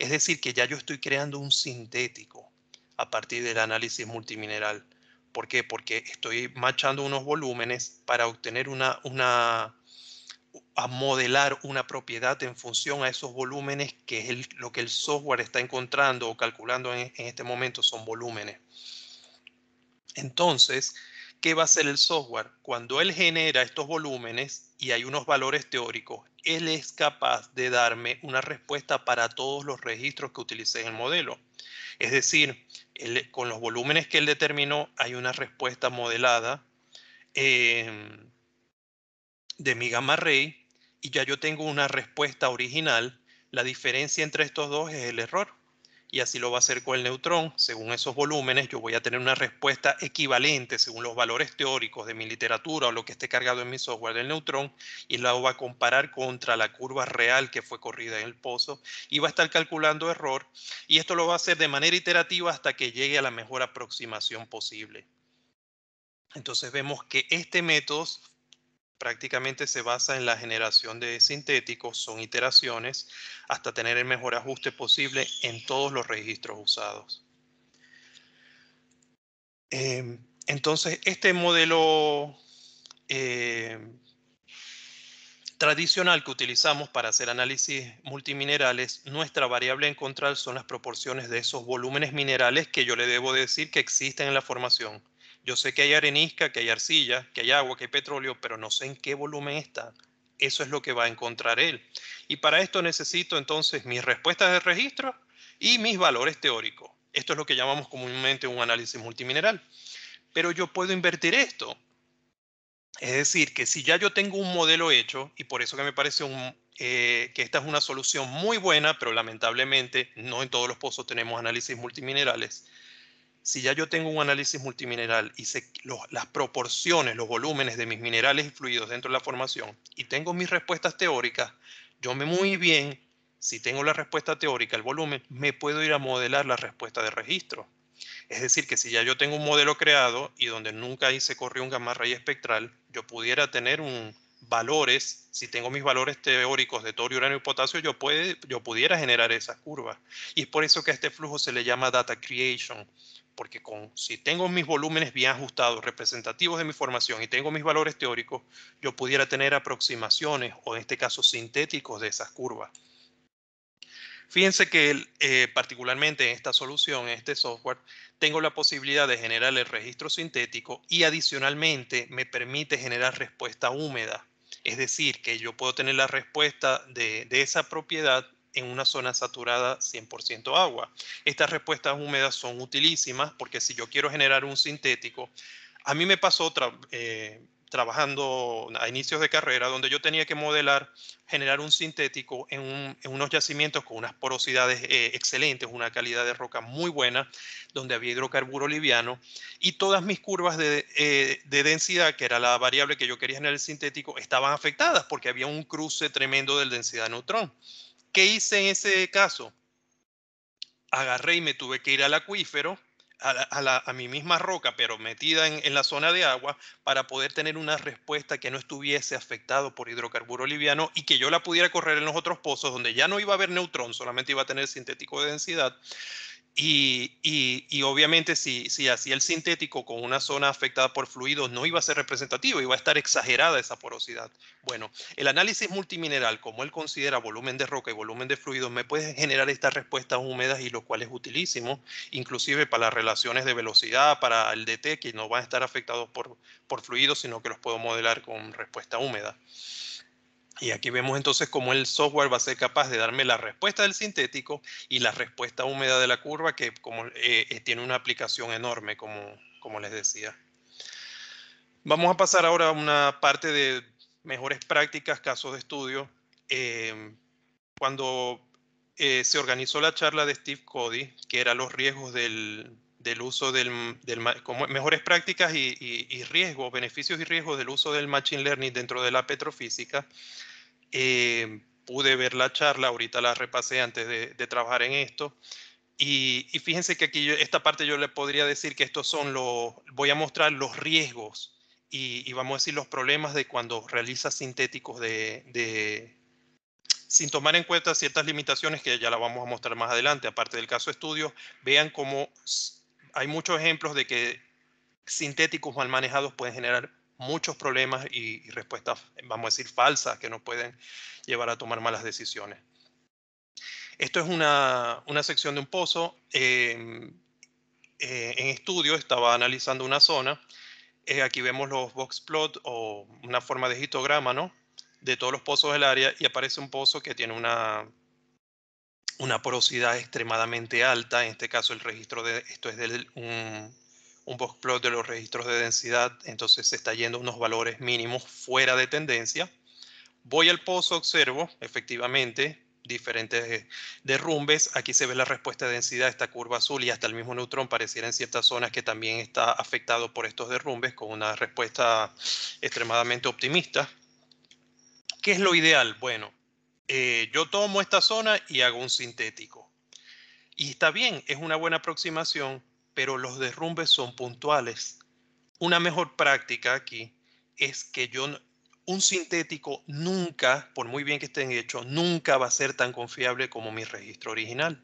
Es decir, que ya yo estoy creando un sintético a partir del análisis multimineral. ¿Por qué? Porque estoy machando unos volúmenes para obtener una, una, a modelar una propiedad en función a esos volúmenes, que es lo que el software está encontrando o calculando en, este momento son volúmenes. Entonces, ¿qué va a hacer el software? Cuando él genera estos volúmenes y hay unos valores teóricos, él es capaz de darme una respuesta para todos los registros que utilicé en el modelo. Es decir, con los volúmenes que él determinó hay una respuesta modelada. Eh, de mi gamma ray y ya yo tengo una respuesta original. La diferencia entre estos dos es el error. Y así lo va a hacer con el neutrón. Según esos volúmenes, yo voy a tener una respuesta equivalente según los valores teóricos de mi literatura o lo que esté cargado en mi software del neutrón. Y la va a comparar contra la curva real que fue corrida en el pozo. Y va a estar calculando error. Y esto lo va a hacer de manera iterativa hasta que llegue a la mejor aproximación posible. Entonces vemos que este método prácticamente se basa en la generación de sintéticos, son iteraciones, hasta tener el mejor ajuste posible en todos los registros usados. Em, entonces, este modelo em, tradicional que utilizamos para hacer análisis multiminerales, nuestra variable en encontrar son las proporciones de esos volúmenes minerales que yo le debo decir que existen en la formación. Yo sé que hay arenisca, que hay arcilla, que hay agua, que hay petróleo, pero no sé en qué volumen está. Eso es lo que va a encontrar él. Y para esto necesito entonces mis respuestas de registro y mis valores teóricos. Esto es lo que llamamos comúnmente un análisis multimineral. Pero yo puedo invertir esto. Es decir, que si ya yo tengo un modelo hecho, y por eso que me parece un, eh, que esta es una solución muy buena, pero lamentablemente no en todos los pozos tenemos análisis multiminerales, si ya yo tengo un análisis multimineral y sé las proporciones, los volúmenes de mis minerales y fluidos dentro de la formación y tengo mis respuestas teóricas, yo me muy bien, si tengo la respuesta teórica, el volumen, me puedo ir a modelar la respuesta de registro. Es decir, que si ya yo tengo un modelo creado y donde nunca ahí se corrió un gamma ray espectral, yo pudiera tener un, valores, si tengo mis valores teóricos de torio, uranio y potasio, yo, puede, yo pudiera generar esas curvas. Y es por eso que a este flujo se le llama data creation, porque con, si tengo mis volúmenes bien ajustados, representativos de mi formación y tengo mis valores teóricos, yo pudiera tener aproximaciones o en este caso sintéticos de esas curvas. Fíjense que eh, particularmente en esta solución, en este software, tengo la posibilidad de generar el registro sintético y adicionalmente me permite generar respuesta húmeda. Es decir, que yo puedo tener la respuesta de, esa propiedad en una zona saturada 100% agua. Estas respuestas húmedas son utilísimas porque si yo quiero generar un sintético, a mí me pasó otra, eh, trabajando a inicios de carrera, donde yo tenía que modelar, generar un sintético en, unos yacimientos con unas porosidades eh, excelentes, una calidad de roca muy buena, donde había hidrocarburo liviano, y todas mis curvas eh, de, densidad, que era la variable que yo quería generar el sintético, estaban afectadas porque había un cruce tremendo de densidad neutrón. ¿Qué hice en ese caso? Agarré y me tuve que ir al acuífero a, la, a, mi misma roca, pero metida en, la zona de agua, para poder tener una respuesta que no estuviese afectado por hidrocarburo liviano y que yo la pudiera correr en los otros pozos, donde ya no iba a haber neutrón, solamente iba a tener sintético de densidad. Y, obviamente si, hacía el sintético con una zona afectada por fluidos no iba a ser representativo, iba a estar exagerada esa porosidad. Bueno, el análisis multimineral, como él considera volumen de roca y volumen de fluidos, me puede generar estas respuestas húmedas y lo cual es utilísimo, inclusive para las relaciones de velocidad, para el DT, que no van a estar afectados por fluidos, sino que los puedo modelar con respuesta húmeda. Y aquí vemos entonces cómo el software va a ser capaz de darme la respuesta del sintético y la respuesta húmeda de la curva, que como, eh, eh, tiene una aplicación enorme, como, como les decía. Vamos a pasar ahora a una parte de mejores prácticas, casos de estudio. Em, cuando eh, se organizó la charla de Steve Cody, que era los riesgos del, del uso del, del como mejores prácticas y, y, riesgos, beneficios y riesgos del uso del Machine Learning dentro de la petrofísica. Eh, pude ver la charla, ahorita la repasé antes de, trabajar en esto. Y, y fíjense que aquí esta parte yo le podría decir que estos son los, voy a mostrar los riesgos y, vamos a decir los problemas de cuando realiza sintéticos de, de, sin tomar en cuenta ciertas limitaciones que ya la vamos a mostrar más adelante. Aparte del caso estudio, vean cómo hay muchos ejemplos de que sintéticos mal manejados pueden generar muchos problemas y, respuestas, vamos a decir, falsas que nos pueden llevar a tomar malas decisiones. Esto es una, sección de un pozo. Em, eh, en estudio estaba analizando una zona. Eh, aquí vemos los box plot o una forma de histograma, ¿no? De todos los pozos del área y aparece un pozo que tiene una, una porosidad extremadamente alta, en este caso el registro de, esto es del, un, un plot de los registros de densidad, entonces se está yendo unos valores mínimos fuera de tendencia. Voy al pozo, observo, efectivamente, diferentes eh, derrumbes. Aquí se ve la respuesta de densidad, esta curva azul y hasta el mismo neutrón pareciera en ciertas zonas que también está afectado por estos derrumbes con una respuesta extremadamente optimista. ¿Qué es lo ideal? Bueno, eh, yo tomo esta zona y hago un sintético. Y está bien, es una buena aproximación, pero los derrumbes son puntuales. Una mejor práctica aquí es que yo, un sintético nunca, por muy bien que estén hechos, nunca va a ser tan confiable como mi registro original.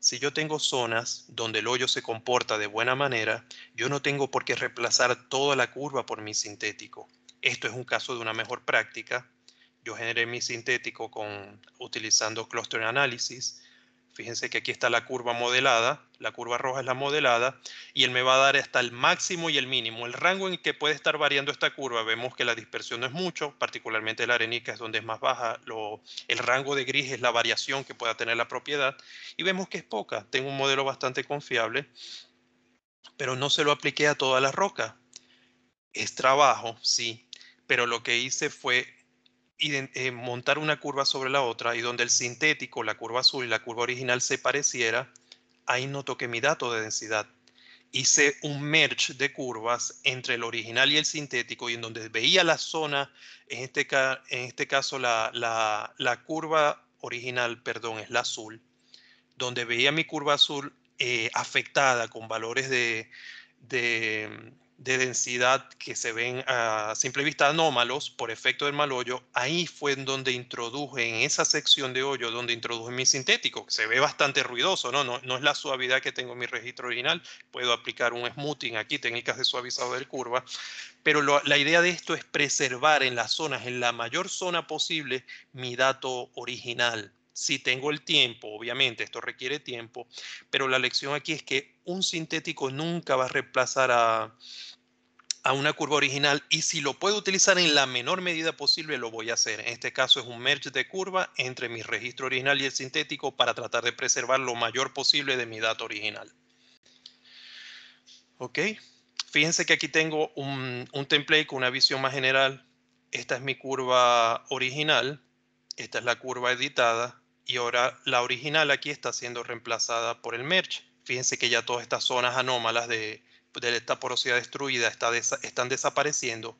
Si yo tengo zonas donde el hoyo se comporta de buena manera, yo no tengo por qué reemplazar toda la curva por mi sintético. Esto es un caso de una mejor práctica yo generé mi sintético con, utilizando cluster analysis. Fíjense que aquí está la curva modelada, la curva roja es la modelada, y él me va a dar hasta el máximo y el mínimo. El rango en que puede estar variando esta curva, vemos que la dispersión no es mucho, particularmente la arenica es donde es más baja, Lo, el rango de gris es la variación que pueda tener la propiedad, y vemos que es poca. Tengo un modelo bastante confiable, pero no se lo apliqué a toda la roca. Es trabajo, sí, pero lo que hice fue y eh, montar una curva sobre la otra y donde el sintético, la curva azul y la curva original se pareciera, ahí noto que mi dato de densidad. Hice un merge de curvas entre el original y el sintético y en donde veía la zona, en este, en este caso la, curva original, perdón, es la azul, donde veía mi curva azul eh, afectada con valores de, de densidad que se ven a simple vista anómalos por efecto del mal hoyo, ahí fue en donde introduje, en esa sección de hoyo, donde introduje mi sintético. que Se ve bastante ruidoso, ¿no? No, no es la suavidad que tengo en mi registro original. Puedo aplicar un smoothing aquí, técnicas de suavizado de curva. Pero la idea de esto es preservar en las zonas, en la mayor zona posible, mi dato original si tengo el tiempo, obviamente esto requiere tiempo, pero la lección aquí es que un sintético nunca va a reemplazar a, una curva original y si lo puedo utilizar en la menor medida posible lo voy a hacer. En este caso es un merge de curva entre mi registro original y el sintético para tratar de preservar lo mayor posible de mi dato original. Ok, fíjense que aquí tengo un template con una visión más general. Esta es mi curva original, esta es la curva editada, y ahora la original aquí está siendo reemplazada por el merge. Fíjense que ya todas estas zonas anómalas de, esta porosidad destruida está están desapareciendo,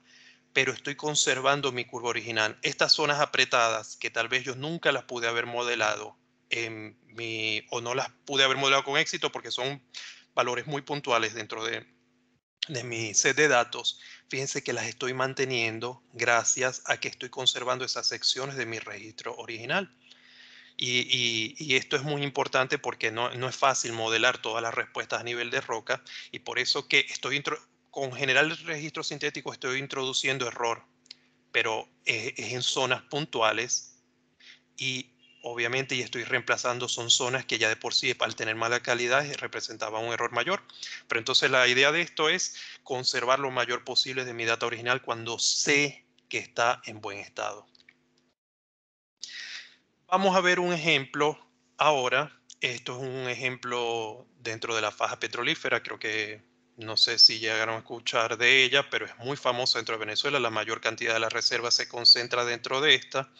pero estoy conservando mi curva original. Estas zonas apretadas, que tal vez yo nunca las pude haber modelado en mi, o no las pude haber modelado con éxito porque son valores muy puntuales dentro de, de mi set de datos, fíjense que las estoy manteniendo gracias a que estoy conservando esas secciones de mi registro original. Y, esto es muy importante porque no, es fácil modelar todas las respuestas a nivel de roca y por eso que estoy con general registro sintético estoy introduciendo error, pero es, en zonas puntuales y obviamente y estoy reemplazando son zonas que ya de por sí al tener mala calidad eh, representaba un error mayor. Pero entonces la idea de esto es conservar lo mayor posible de mi data original cuando sé que está en buen estado. Vamos a ver un ejemplo ahora. Esto es un ejemplo dentro de la faja petrolífera. Creo que no sé si llegaron a escuchar de ella, pero es muy famosa dentro de Venezuela. La mayor cantidad de las reservas se concentra dentro de esta.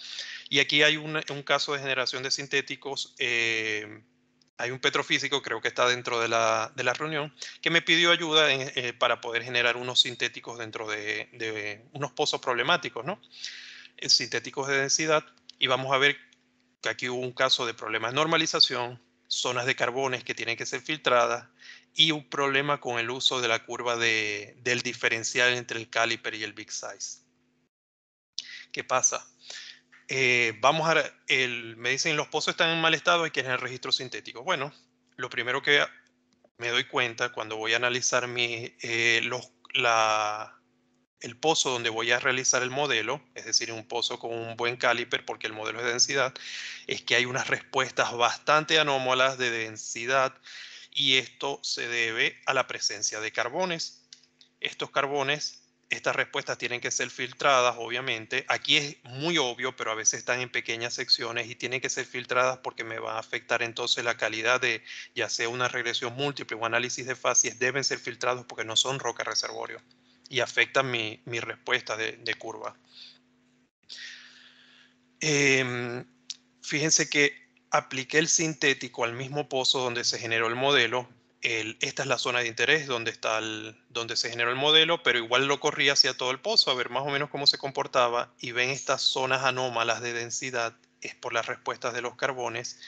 Y aquí hay un, caso de generación de sintéticos. Eh, hay un petrofísico, creo que está dentro de la, reunión, que me pidió ayuda eh, para poder generar unos sintéticos dentro de, de unos pozos problemáticos, ¿no? Eh, sintéticos de densidad. Y vamos a ver que aquí hubo un caso de problemas de normalización, zonas de carbones que tienen que ser filtradas y un problema con el uso de la curva de, del diferencial entre el caliper y el big size. ¿Qué pasa? Eh, vamos a, el, me dicen los pozos están en mal estado, y que en el registro sintético. Bueno, lo primero que me doy cuenta cuando voy a analizar mi, eh, los, la, el pozo donde voy a realizar el modelo, es decir, un pozo con un buen caliper porque el modelo es de densidad, es que hay unas respuestas bastante anómalas de densidad y esto se debe a la presencia de carbones. Estos carbones estas respuestas tienen que ser filtradas, obviamente. Aquí es muy obvio, pero a veces están en pequeñas secciones y tienen que ser filtradas porque me va a afectar entonces la calidad de, ya sea una regresión múltiple o análisis de facies, deben ser filtrados porque no son roca reservorio y afectan mi, respuesta de, curva. Em, fíjense que apliqué el sintético al mismo pozo donde se generó el modelo. esta es la zona de interés donde, está donde se generó el modelo, pero igual lo corrí hacia todo el pozo a ver más o menos cómo se comportaba y ven estas zonas anómalas de densidad, es por las respuestas de los carbones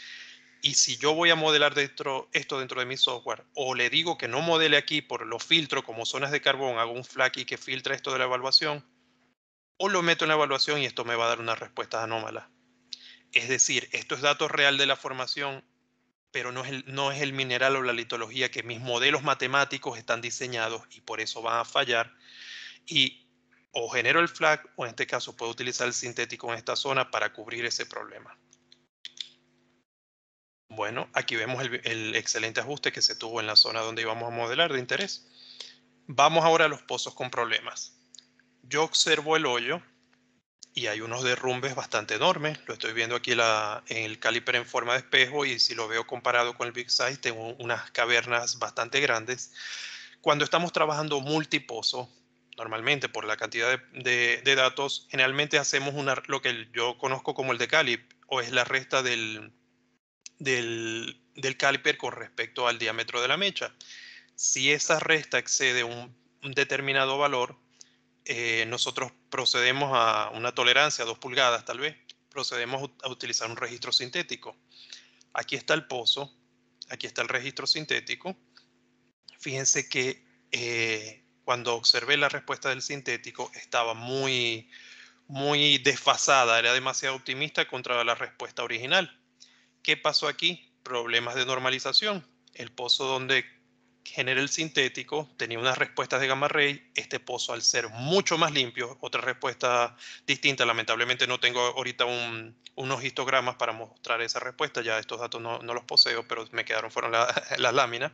y si yo voy a modelar dentro, esto dentro de mi software o le digo que no modele aquí por los filtro como zonas de carbón, hago un y que filtra esto de la evaluación, o lo meto en la evaluación y esto me va a dar unas respuestas anómalas. Es decir, esto es dato real de la formación, pero no es, el, no es el mineral o la litología que mis modelos matemáticos están diseñados y por eso van a fallar. Y o genero el flag o en este caso puedo utilizar el sintético en esta zona para cubrir ese problema. Bueno, aquí vemos el, excelente ajuste que se tuvo en la zona donde íbamos a modelar de interés. Vamos ahora a los pozos con problemas. Yo observo el hoyo y hay unos derrumbes bastante enormes. Lo estoy viendo aquí en el caliper en forma de espejo y si lo veo comparado con el Big Size, tengo unas cavernas bastante grandes. Cuando estamos trabajando multipozo, normalmente por la cantidad de, datos, generalmente hacemos lo que yo conozco como el de Calip, o es la resta del del, del caliper con respecto al diámetro de la mecha. Si esa resta excede un, determinado valor, eh, nosotros procedemos a una tolerancia, dos pulgadas tal vez, procedemos a utilizar un registro sintético. Aquí está el pozo, aquí está el registro sintético. Fíjense que eh, cuando observé la respuesta del sintético estaba muy, muy desfasada, era demasiado optimista contra la respuesta original. ¿Qué pasó aquí? Problemas de normalización. El pozo donde genera el sintético tenía unas respuestas de gamma ray. Este pozo, al ser mucho más limpio, otra respuesta distinta. Lamentablemente no tengo ahorita unos histogramas para mostrar esa respuesta. Ya estos datos no, los poseo, pero me quedaron, fueron [laughs] las láminas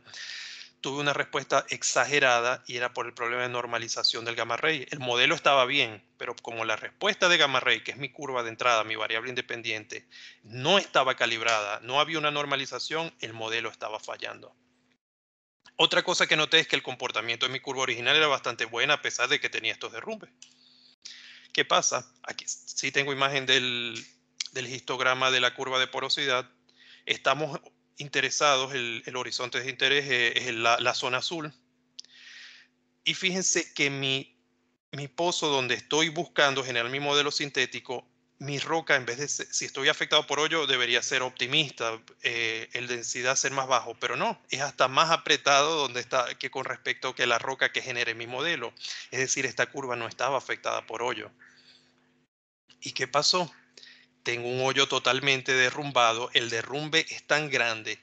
tuve una respuesta exagerada y era por el problema de normalización del gamma ray. El modelo estaba bien, pero como la respuesta de gamma ray, que es mi curva de entrada, mi variable independiente, no estaba calibrada, no había una normalización, el modelo estaba fallando. Otra cosa que noté es que el comportamiento de mi curva original era bastante buena a pesar de que tenía estos derrumbes. ¿Qué pasa? Aquí sí tengo imagen del, del histograma de la curva de porosidad. Estamos interesados, el, el horizonte de interés eh, es, la, zona azul. Y fíjense que mi, mi pozo donde estoy buscando generar mi modelo sintético, mi roca, en vez de, si estoy afectado por hoyo, debería ser optimista, eh, el densidad ser más bajo, pero no, es hasta más apretado donde está, que con respecto que la roca que genere mi modelo. Es decir, esta curva no estaba afectada por hoyo. ¿Y qué pasó? Tengo un hoyo totalmente derrumbado, el derrumbe es tan grande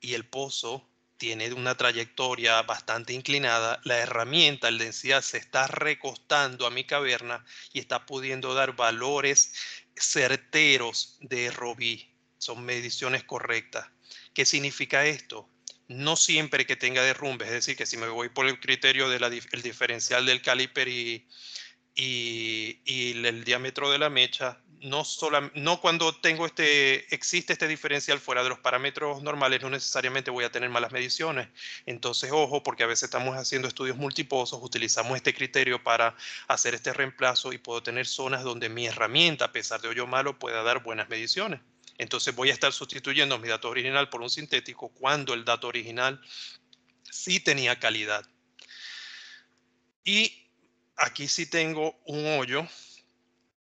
y el pozo tiene una trayectoria bastante inclinada, la herramienta, el densidad, se está recostando a mi caverna y está pudiendo dar valores certeros de ROBI. Son mediciones correctas. ¿Qué significa esto? No siempre que tenga derrumbe, es decir, que si me voy por el criterio del diferencial del caliper y, el diámetro de la mecha, no, no cuando tengo este, existe este diferencial fuera de los parámetros normales, no necesariamente voy a tener malas mediciones. Entonces, ojo, porque a veces estamos haciendo estudios multiposos, utilizamos este criterio para hacer este reemplazo y puedo tener zonas donde mi herramienta, a pesar de hoyo malo, pueda dar buenas mediciones. Entonces voy a estar sustituyendo mi dato original por un sintético cuando el dato original sí tenía calidad. Y aquí sí tengo un hoyo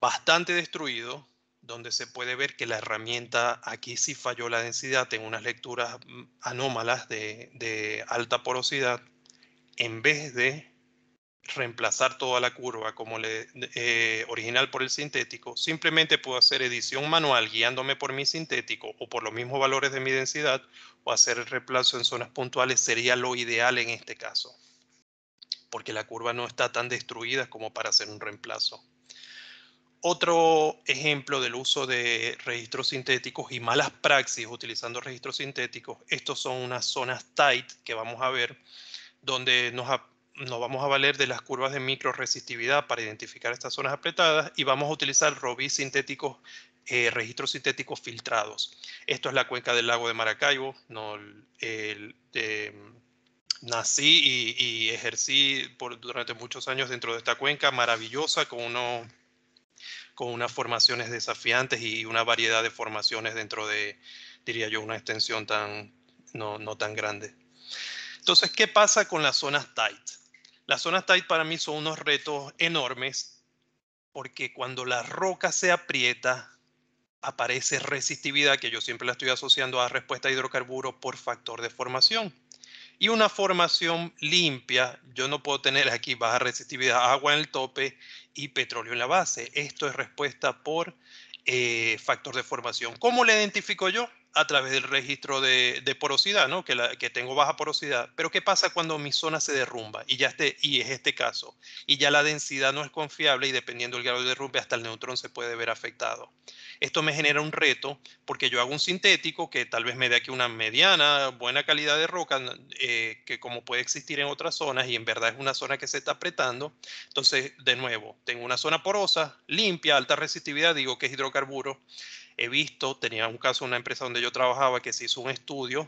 bastante destruido, donde se puede ver que la herramienta aquí sí falló la densidad en unas lecturas mm, anómalas de, alta porosidad, en vez de reemplazar toda la curva como eh, original por el sintético, simplemente puedo hacer edición manual guiándome por mi sintético o por los mismos valores de mi densidad o hacer el reemplazo en zonas puntuales sería lo ideal en este caso, porque la curva no está tan destruida como para hacer un reemplazo. Otro ejemplo del uso de registros sintéticos y malas praxis utilizando registros sintéticos, estos son unas zonas tight que vamos a ver, donde nos, vamos a valer de las curvas de microresistividad para identificar estas zonas apretadas y vamos a utilizar robí sintéticos, eh, registros sintéticos filtrados. Esto es la cuenca del lago de Maracaibo, no, nací y, ejercí por, durante muchos años dentro de esta cuenca maravillosa con unos con unas formaciones desafiantes y una variedad de formaciones dentro de, diría yo, una extensión tan, no, no tan grande. Entonces, ¿qué pasa con las zonas tight? Las zonas tight para mí son unos retos enormes porque cuando la roca se aprieta, aparece resistividad, que yo siempre la estoy asociando a respuesta a hidrocarburos por factor de formación. Y una formación limpia, yo no puedo tener aquí baja resistividad, agua en el tope y petróleo en la base. Esto es respuesta por eh, factor de formación. ¿Cómo lo identifico yo? a través del registro de, porosidad, ¿no? Que, la, tengo baja porosidad. Pero ¿qué pasa cuando mi zona se derrumba? Y, ya este, y es este caso. Y ya la densidad no es confiable y dependiendo del grado de derrumbe hasta el neutrón se puede ver afectado. Esto me genera un reto porque yo hago un sintético que tal vez me dé aquí una mediana, buena calidad de roca, eh, que como puede existir en otras zonas y en verdad es una zona que se está apretando. Entonces, de nuevo, tengo una zona porosa, limpia, alta resistividad, digo que es hidrocarburo. He visto, tenía un caso, una empresa donde yo trabajaba que se hizo un estudio,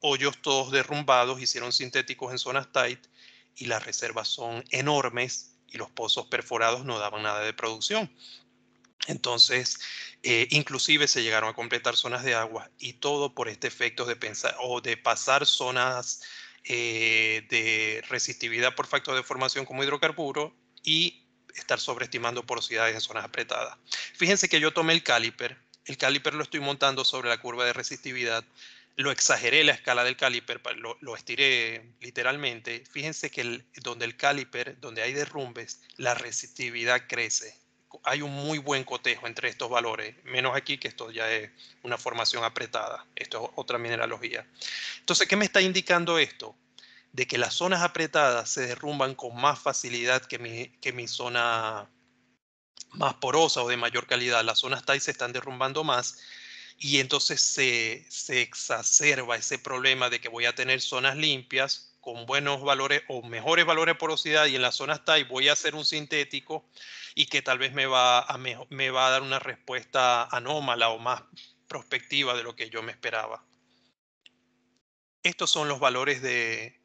hoyos todos derrumbados, hicieron sintéticos en zonas tight y las reservas son enormes y los pozos perforados no daban nada de producción. Entonces, eh, inclusive se llegaron a completar zonas de agua y todo por este efecto de pensar o de pasar zonas eh, de resistividad por factor de formación como hidrocarburo y estar sobreestimando porosidades en zonas apretadas. Fíjense que yo tomé el caliper, el caliper lo estoy montando sobre la curva de resistividad, lo exageré la escala del caliper, lo, estiré literalmente. Fíjense que donde el caliper, donde hay derrumbes, la resistividad crece. Hay un muy buen cotejo entre estos valores, menos aquí que esto ya es una formación apretada. Esto es otra mineralogía. Entonces, ¿qué me está indicando esto? de que las zonas apretadas se derrumban con más facilidad que mi, que mi zona más porosa o de mayor calidad. Las zonas TAI se están derrumbando más y entonces se, exacerba ese problema de que voy a tener zonas limpias con buenos valores o mejores valores de porosidad y en las zonas TAI voy a hacer un sintético y que tal vez me va a, me va a dar una respuesta anómala o más prospectiva de lo que yo me esperaba. Estos son los valores de,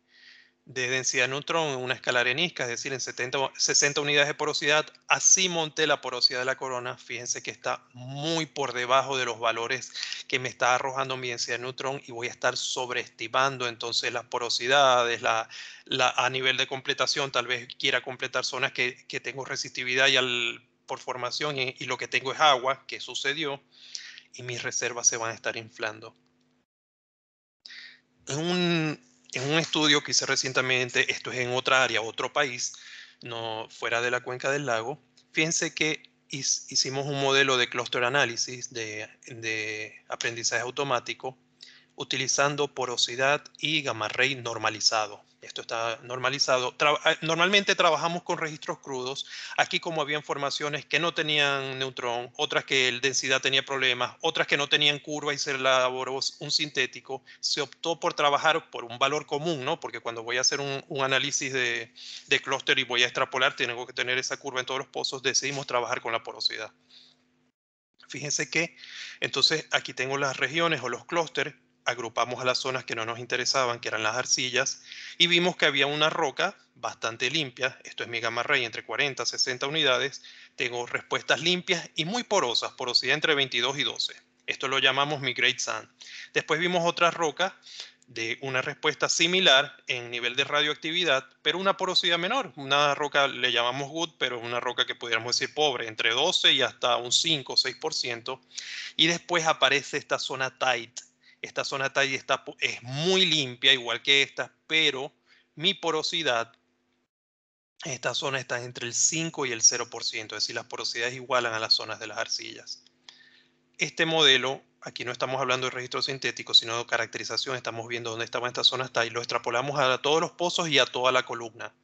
de densidad neutron neutrón en una escala arenisca, es decir, en 70, 60 unidades de porosidad, así monté la porosidad de la corona. Fíjense que está muy por debajo de los valores que me está arrojando mi densidad de neutrón y voy a estar sobreestimando entonces las porosidades, la, a nivel de completación, tal vez quiera completar zonas que, tengo resistividad y al, por formación y, lo que tengo es agua, que sucedió, y mis reservas se van a estar inflando. En un, en un estudio que hice recientemente, esto es en otra área, otro país, no fuera de la cuenca del lago, fíjense que hicimos un modelo de cluster análisis de, de aprendizaje automático utilizando porosidad y gamma ray normalizado esto está normalizado. Eh, normalmente trabajamos con registros crudos. Aquí como había formaciones que no tenían neutrón, otras que el densidad tenía problemas, otras que no tenían curva y se elaboró un sintético, se optó por trabajar por un valor común, ¿no? Porque cuando voy a hacer un, análisis de, de clúster y voy a extrapolar, tengo que tener esa curva en todos los pozos, decidimos trabajar con la porosidad. Fíjense que, entonces, aquí tengo las regiones o los clústeres agrupamos a las zonas que no nos interesaban, que eran las arcillas, y vimos que había una roca bastante limpia, esto es mi gamma ray entre 40 y 60 unidades, tengo respuestas limpias y muy porosas, porosidad entre 22 y 12. Esto lo llamamos mi Great Sand. Después vimos otra roca de una respuesta similar en nivel de radioactividad, pero una porosidad menor. Una roca le llamamos good, pero una roca que pudiéramos decir pobre, entre 12 y hasta un 5 o 6%. Y después aparece esta zona tight, esta zona y está, es muy limpia, igual que esta, pero mi porosidad, esta zona está entre el 5 y el 0%, es decir, las porosidades igualan a las zonas de las arcillas. Este modelo, aquí no estamos hablando de registro sintético, sino de caracterización, estamos viendo dónde esta zona está y lo extrapolamos a todos los pozos y a toda la columna.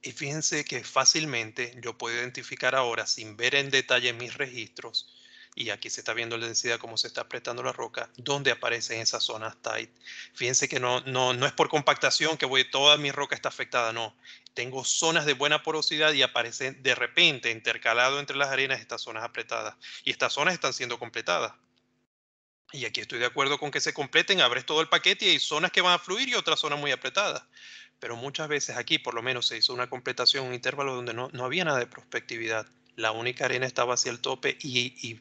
Y fíjense que fácilmente yo puedo identificar ahora, sin ver en detalle mis registros, y aquí se está viendo la densidad como se está apretando la roca, ¿dónde aparecen esas zonas tight. Fíjense que no, no, no es por compactación que voy, toda mi roca está afectada, no. Tengo zonas de buena porosidad y aparecen de repente intercalado entre las arenas estas zonas apretadas. Y estas zonas están siendo completadas. Y aquí estoy de acuerdo con que se completen, abres todo el paquete y hay zonas que van a fluir y otras zonas muy apretadas. Pero muchas veces aquí por lo menos se hizo una completación, un intervalo donde no, había nada de prospectividad. La única arena estaba hacia el tope y, y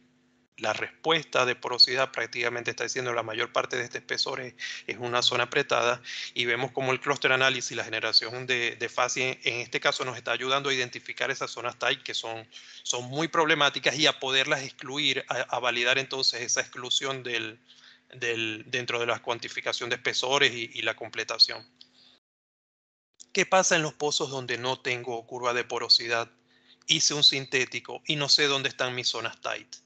la respuesta de porosidad prácticamente está diciendo la mayor parte de este espesor es, una zona apretada y vemos como el cluster análisis, la generación de, de fase en este caso nos está ayudando a identificar esas zonas tight que son, son muy problemáticas y a poderlas excluir, a, validar entonces esa exclusión del, dentro de la cuantificación de espesores y, y la completación. ¿Qué pasa en los pozos donde no tengo curva de porosidad? Hice un sintético y no sé dónde están mis zonas tight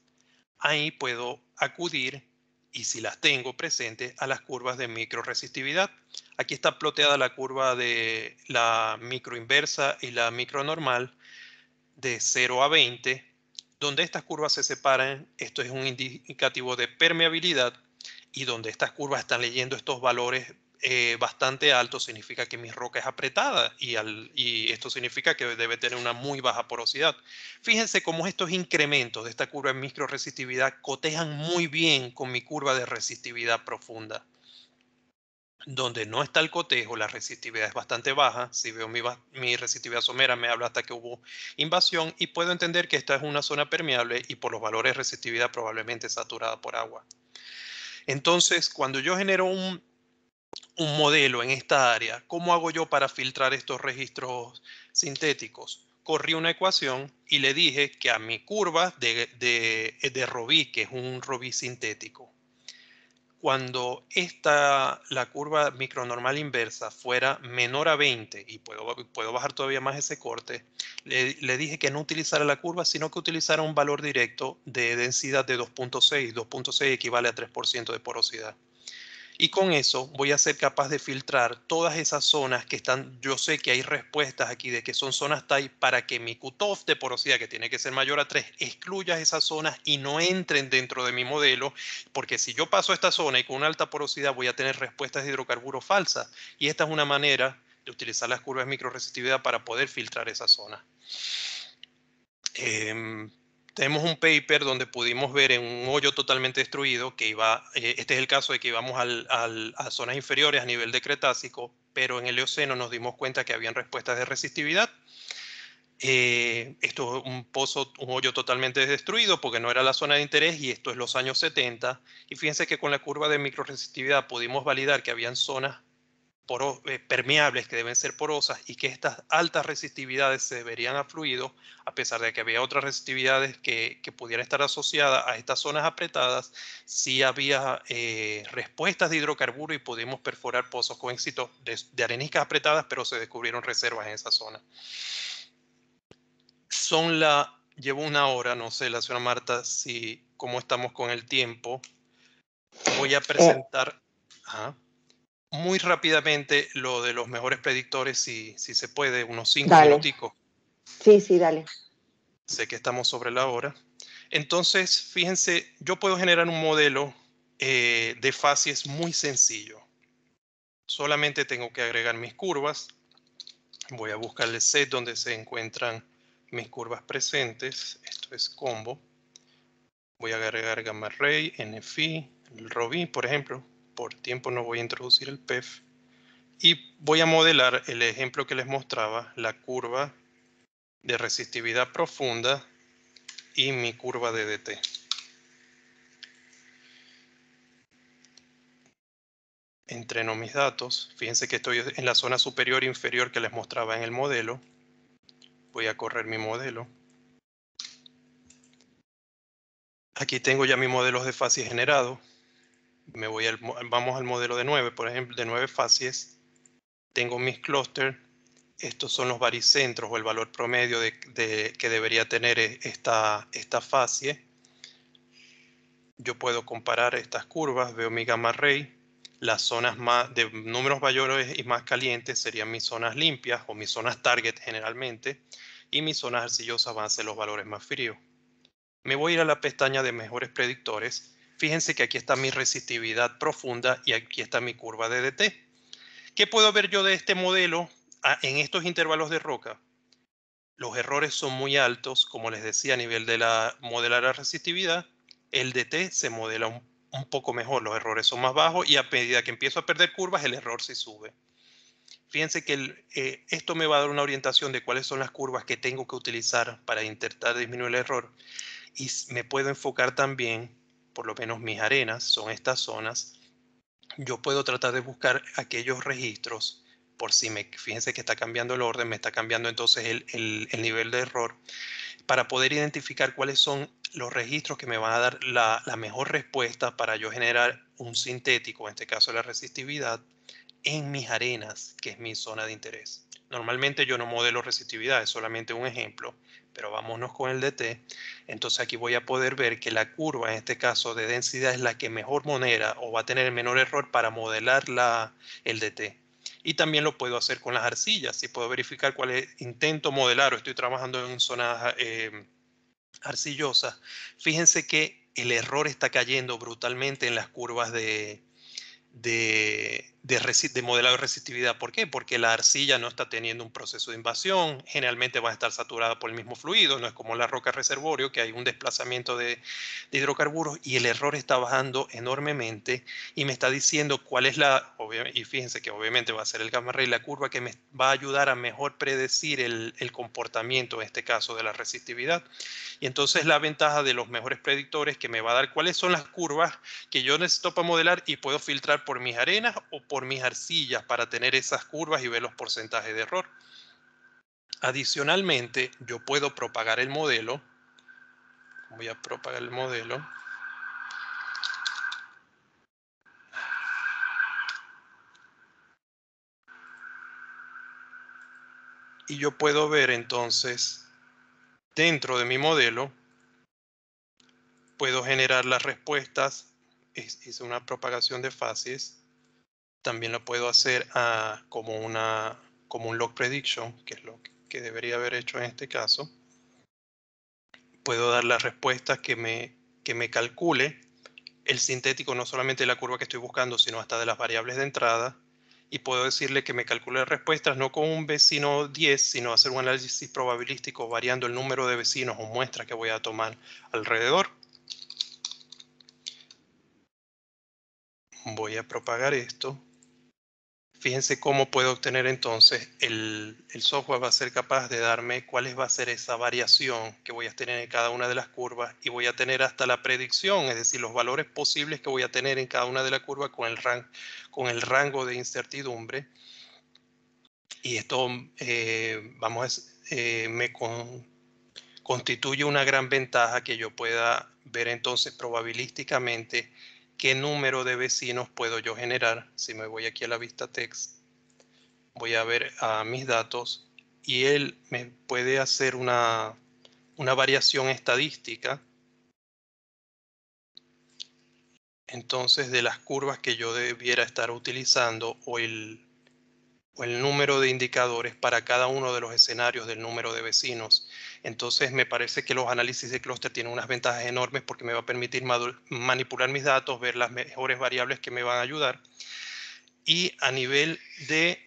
ahí puedo acudir y si las tengo presentes a las curvas de microresistividad. Aquí está ploteada la curva de la microinversa y la micronormal de 0 a 20. Donde estas curvas se separan, esto es un indicativo de permeabilidad y donde estas curvas están leyendo estos valores eh, bastante alto significa que mi roca es apretada y, al, y, esto significa que debe tener una muy baja porosidad. Fíjense cómo estos incrementos de esta curva de resistividad cotejan muy bien con mi curva de resistividad profunda. Donde no está el cotejo, la resistividad es bastante baja. Si veo mi, mi resistividad somera, me habla hasta que hubo invasión y puedo entender que esta es una zona permeable y por los valores de resistividad probablemente saturada por agua. Entonces, cuando yo genero un un modelo en esta área, ¿cómo hago yo para filtrar estos registros sintéticos? Corrí una ecuación y le dije que a mi curva de, de, eh, de Robí, que es un Robi sintético, cuando esta, la curva micronormal inversa fuera menor a 20, y puedo, puedo bajar todavía más ese corte, le, le, dije que no utilizara la curva, sino que utilizara un valor directo de densidad de 2.6. 2.6 equivale a 3% de porosidad. Y con eso voy a ser capaz de filtrar todas esas zonas que están, yo sé que hay respuestas aquí de que son zonas TAI para que mi cutoff de porosidad, que tiene que ser mayor a 3, excluya esas zonas y no entren dentro de mi modelo, porque si yo paso esta zona y con una alta porosidad voy a tener respuestas de hidrocarburos falsas. Y esta es una manera de utilizar las curvas de resistividad para poder filtrar esa zona. Em, tenemos un paper donde pudimos ver en un hoyo totalmente destruido que iba, eh, este es el caso de que íbamos a zonas inferiores a nivel de Cretácico, pero en el Eoceno nos dimos cuenta que habían respuestas de resistividad. Eh, esto es un pozo, un hoyo totalmente destruido porque no era la zona de interés y esto es los años 70. Y fíjense que con la curva de microresistividad pudimos validar que habían zonas eh, permeables que deben ser porosas y que estas altas resistividades se deberían a fluidos, a pesar de que había otras resistividades que, pudieran estar asociadas a estas zonas apretadas, si había eh, respuestas de hidrocarburos y pudimos perforar pozos con éxito de, areniscas apretadas, pero se descubrieron reservas en esa zona. Son la... Llevo una hora, no sé, la señora Marta, si cómo estamos con el tiempo. Voy a eh, presentar muy rápidamente lo de los mejores predictores, si, se puede, unos cinco dale. Sí, sí, dale. Sé que estamos sobre la hora. Entonces, fíjense, yo puedo generar un modelo eh, de facies muy sencillo. Solamente tengo que agregar mis curvas. Voy a buscar el set donde se encuentran mis curvas presentes. Esto es combo. Voy a agregar gamma ray, NFI, el Robin, por ejemplo, por tiempo no voy a introducir el PEF. Y voy a modelar el ejemplo que les mostraba, la curva de resistividad profunda y mi curva de DT. Entreno mis datos. Fíjense que estoy en la zona superior e inferior que les mostraba en el modelo. Voy a correr mi modelo. Aquí tengo ya mi modelo de fase generado me voy al, vamos al modelo de 9, por ejemplo, de 9 fases tengo mis clústeres, estos son los baricentros o el valor promedio de, que debería tener e, esta, esta facie. Yo puedo comparar estas curvas, veo mi gamma ray, las zonas más de números mayores y más calientes serían mis zonas limpias o mis zonas target generalmente y mis zonas arcillosas van a ser los valores más fríos. Me voy a ir a la pestaña de mejores predictores Fíjense que aquí está mi resistividad profunda y aquí está mi curva de DT. ¿Qué puedo ver yo de este modelo ah, en estos intervalos de roca? Los errores son muy altos, como les decía, a nivel de la modelar la resistividad. El DT se modela un, poco mejor, los errores son más bajos y a medida que empiezo a perder curvas, el error se sube fíjense que eh, esto me va a dar una orientación de cuáles son las curvas que tengo que utilizar para intentar disminuir el error. Y me puedo enfocar también por lo menos mis arenas, son estas zonas, yo puedo tratar de buscar aquellos registros por si me, fíjense que está cambiando el orden, me está cambiando entonces el, nivel de error, para poder identificar cuáles son los registros que me van a dar la, la mejor respuesta para yo generar un sintético, en este caso la resistividad, en mis arenas, que es mi zona de interés. Normalmente yo no modelo resistividad, es solamente un ejemplo pero vámonos con el DT, entonces aquí voy a poder ver que la curva, en este caso de densidad, es la que mejor monera o va a tener el menor error para modelar la, el DT. Y también lo puedo hacer con las arcillas, si puedo verificar cuál es, intento modelar o estoy trabajando en zonas eh, arcillosas. Fíjense que el error está cayendo brutalmente en las curvas de, de, de, modelado de resistividad. ¿Por qué? Porque la arcilla no está teniendo un proceso de invasión, generalmente va a estar saturada por el mismo fluido, no es como la roca reservorio, que hay un desplazamiento de, hidrocarburos y el error está bajando enormemente y me está diciendo cuál es la, y fíjense que obviamente va a ser el gamma ray la curva que me va a ayudar a mejor predecir el, comportamiento, en este caso, de la resistividad. Y entonces la ventaja de los mejores predictores que me va a dar cuáles son las curvas que yo necesito para modelar y puedo filtrar por mis arenas o por mis arcillas para tener esas curvas y ver los porcentajes de error. Adicionalmente, yo puedo propagar el modelo. Voy a propagar el modelo. y yo puedo ver entonces dentro de mi modelo puedo generar las respuestas es una propagación de fases también lo puedo hacer ah, como, una, como un log prediction, que es lo que debería haber hecho en este caso. Puedo dar las respuestas que me, que me calcule el sintético no solamente de la curva que estoy buscando, sino hasta de las variables de entrada. Y puedo decirle que me calcule respuestas no con un vecino 10, sino hacer un análisis probabilístico variando el número de vecinos o muestras que voy a tomar alrededor. Voy a propagar esto. Fíjense cómo puedo obtener entonces, el, software va a ser capaz de darme cuál va a ser esa variación que voy a tener en cada una de las curvas y voy a tener hasta la predicción, es decir, los valores posibles que voy a tener en cada una de la curva con el, con el rango de incertidumbre. Y esto eh, vamos eh, me constituye una gran ventaja que yo pueda ver entonces probabilísticamente qué número de vecinos puedo yo generar. Si me voy aquí a la vista text, voy a ver a mis datos y él me puede hacer una, variación estadística. Entonces, de las curvas que yo debiera estar utilizando o el, o el número de indicadores para cada uno de los escenarios del número de vecinos. Entonces me parece que los análisis de clúster tienen unas ventajas enormes porque me va a permitir manipular mis datos, ver las mejores variables que me van a ayudar. Y a nivel de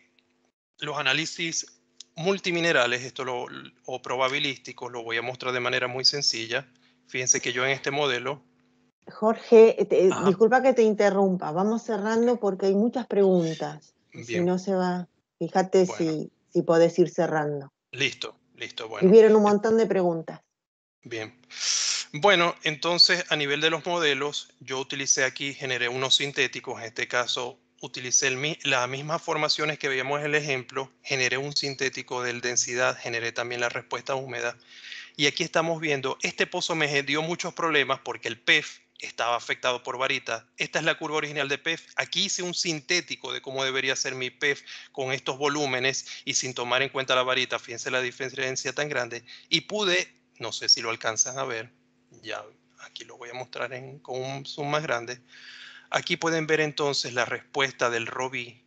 los análisis multiminerales, esto lo, o probabilísticos, lo voy a mostrar de manera muy sencilla. Fíjense que yo en este modelo... Jorge, eh, disculpa que te interrumpa, vamos cerrando porque hay muchas preguntas. Si no se va, fíjate si, si podés ir cerrando. Listo. Listo, bueno. Hubieron un montón de preguntas. Bien. Bueno, entonces a nivel de los modelos, yo utilicé aquí, generé unos sintéticos, en este caso utilicé las mismas formaciones que veíamos en el ejemplo, generé un sintético de densidad, generé también la respuesta húmeda. Y aquí estamos viendo, este pozo me dio muchos problemas porque el PEF estaba afectado por varita. Esta es la curva original de PEF. Aquí hice un sintético de cómo debería ser mi PEF con estos volúmenes y sin tomar en cuenta la varita. Fíjense la diferencia tan grande. Y pude, no sé si lo alcanzan a ver, ya aquí lo voy a mostrar en, con un zoom más grande. Aquí pueden ver entonces la respuesta del ROBI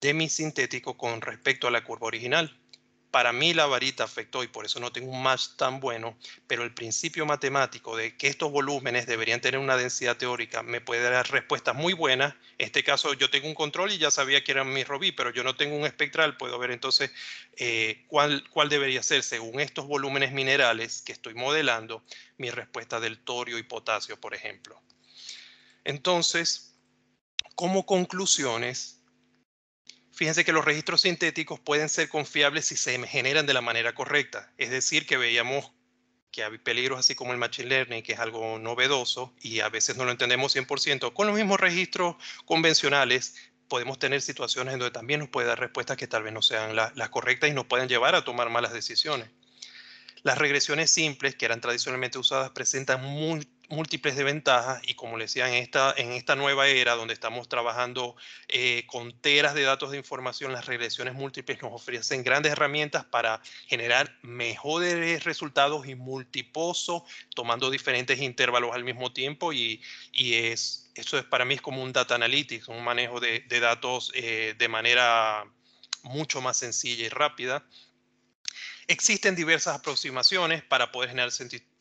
de mi sintético con respecto a la curva original. Para mí la varita afectó y por eso no tengo un match tan bueno, pero el principio matemático de que estos volúmenes deberían tener una densidad teórica me puede dar respuestas muy buenas. En este caso yo tengo un control y ya sabía que eran mi Robí, pero yo no tengo un espectral, puedo ver entonces eh, cuál, cuál debería ser según estos volúmenes minerales que estoy modelando mi respuesta del torio y potasio, por ejemplo. Entonces, como conclusiones, Fíjense que los registros sintéticos pueden ser confiables si se generan de la manera correcta. Es decir, que veíamos que hay peligros así como el Machine Learning, que es algo novedoso y a veces no lo entendemos 100%. Con los mismos registros convencionales podemos tener situaciones en donde también nos puede dar respuestas que tal vez no sean las correctas y nos pueden llevar a tomar malas decisiones. Las regresiones simples, que eran tradicionalmente usadas, presentan muy, múltiples de ventajas y como les decía, en esta, en esta nueva era donde estamos trabajando eh, con teras de datos de información, las regresiones múltiples nos ofrecen grandes herramientas para generar mejores resultados y multiposo, tomando diferentes intervalos al mismo tiempo y, es, eso es para mí es como un data analytics, un manejo de, datos eh, de manera mucho más sencilla y rápida. Existen diversas aproximaciones para poder generar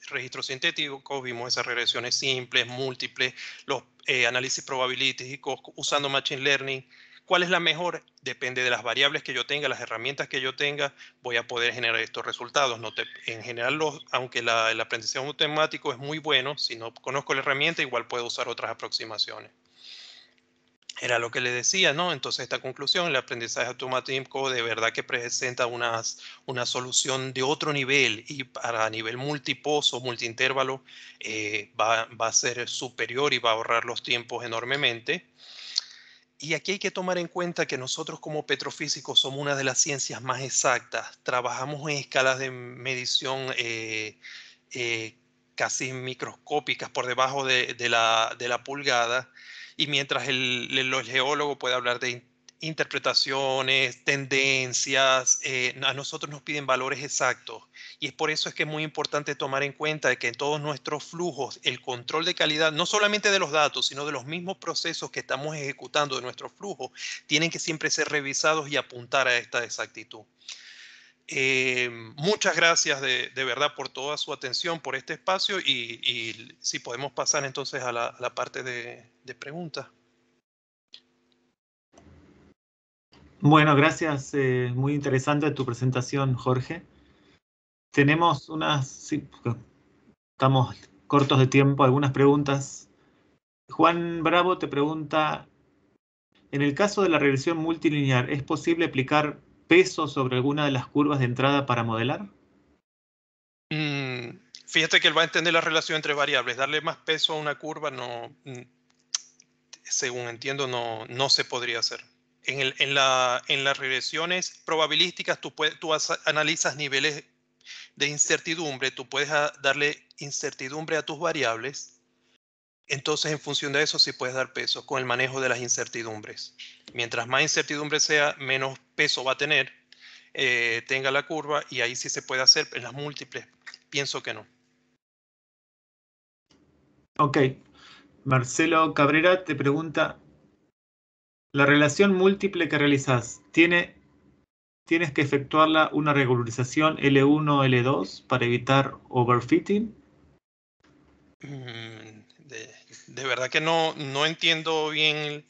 registros sintéticos, vimos esas regresiones simples, múltiples, los eh, análisis probabilísticos usando Machine Learning. ¿Cuál es la mejor? Depende de las variables que yo tenga, las herramientas que yo tenga, voy a poder generar estos resultados. No en general, los, aunque la, el aprendizaje automático es muy bueno, si no conozco la herramienta, igual puedo usar otras aproximaciones. Era lo que le decía, ¿no? Entonces esta conclusión, el aprendizaje automático de verdad que presenta unas, una solución de otro nivel y para nivel multiposo, multiintervalo, eh, va, va, a ser superior y va a ahorrar los tiempos enormemente. Y aquí hay que tomar en cuenta que nosotros como petrofísicos somos una de las ciencias más exactas. Trabajamos en escalas de medición eh, eh, casi microscópicas por debajo de, de, la, de la pulgada y mientras el, geólogo puede hablar de interpretaciones, tendencias, eh, a nosotros nos piden valores exactos. Y es por eso es que es muy importante tomar en cuenta que en todos nuestros flujos, el control de calidad, no solamente de los datos, sino de los mismos procesos que estamos ejecutando de nuestros flujos, tienen que siempre ser revisados y apuntar a esta exactitud. Eh, muchas gracias de, verdad por toda su atención, por este espacio y, si podemos pasar entonces a la, parte de, preguntas. Bueno, gracias. Eh, muy interesante tu presentación, Jorge. Tenemos unas, estamos cortos de tiempo, algunas preguntas. Juan Bravo te pregunta, en el caso de la regresión multilinear ¿es posible aplicar peso sobre alguna de las curvas de entrada para modelar? Mm, fíjate que él va a entender la relación entre variables. Darle más peso a una curva no, mm, según entiendo, no, no se podría hacer. En, el, en, la, en las regresiones probabilísticas tú, puedes, tú analizas niveles de incertidumbre, tú puedes ah, darle incertidumbre a tus variables entonces, en función de eso, sí puedes dar peso con el manejo de las incertidumbres. Mientras más incertidumbre sea, menos peso va a tener, eh, tenga la curva, y ahí sí se puede hacer en las múltiples. Pienso que no. Ok. Marcelo Cabrera te pregunta, ¿la relación múltiple que realizas tiene, tienes que efectuarla una regularización L1 L2 para evitar overfitting? Mm, de verdad que no, no entiendo bien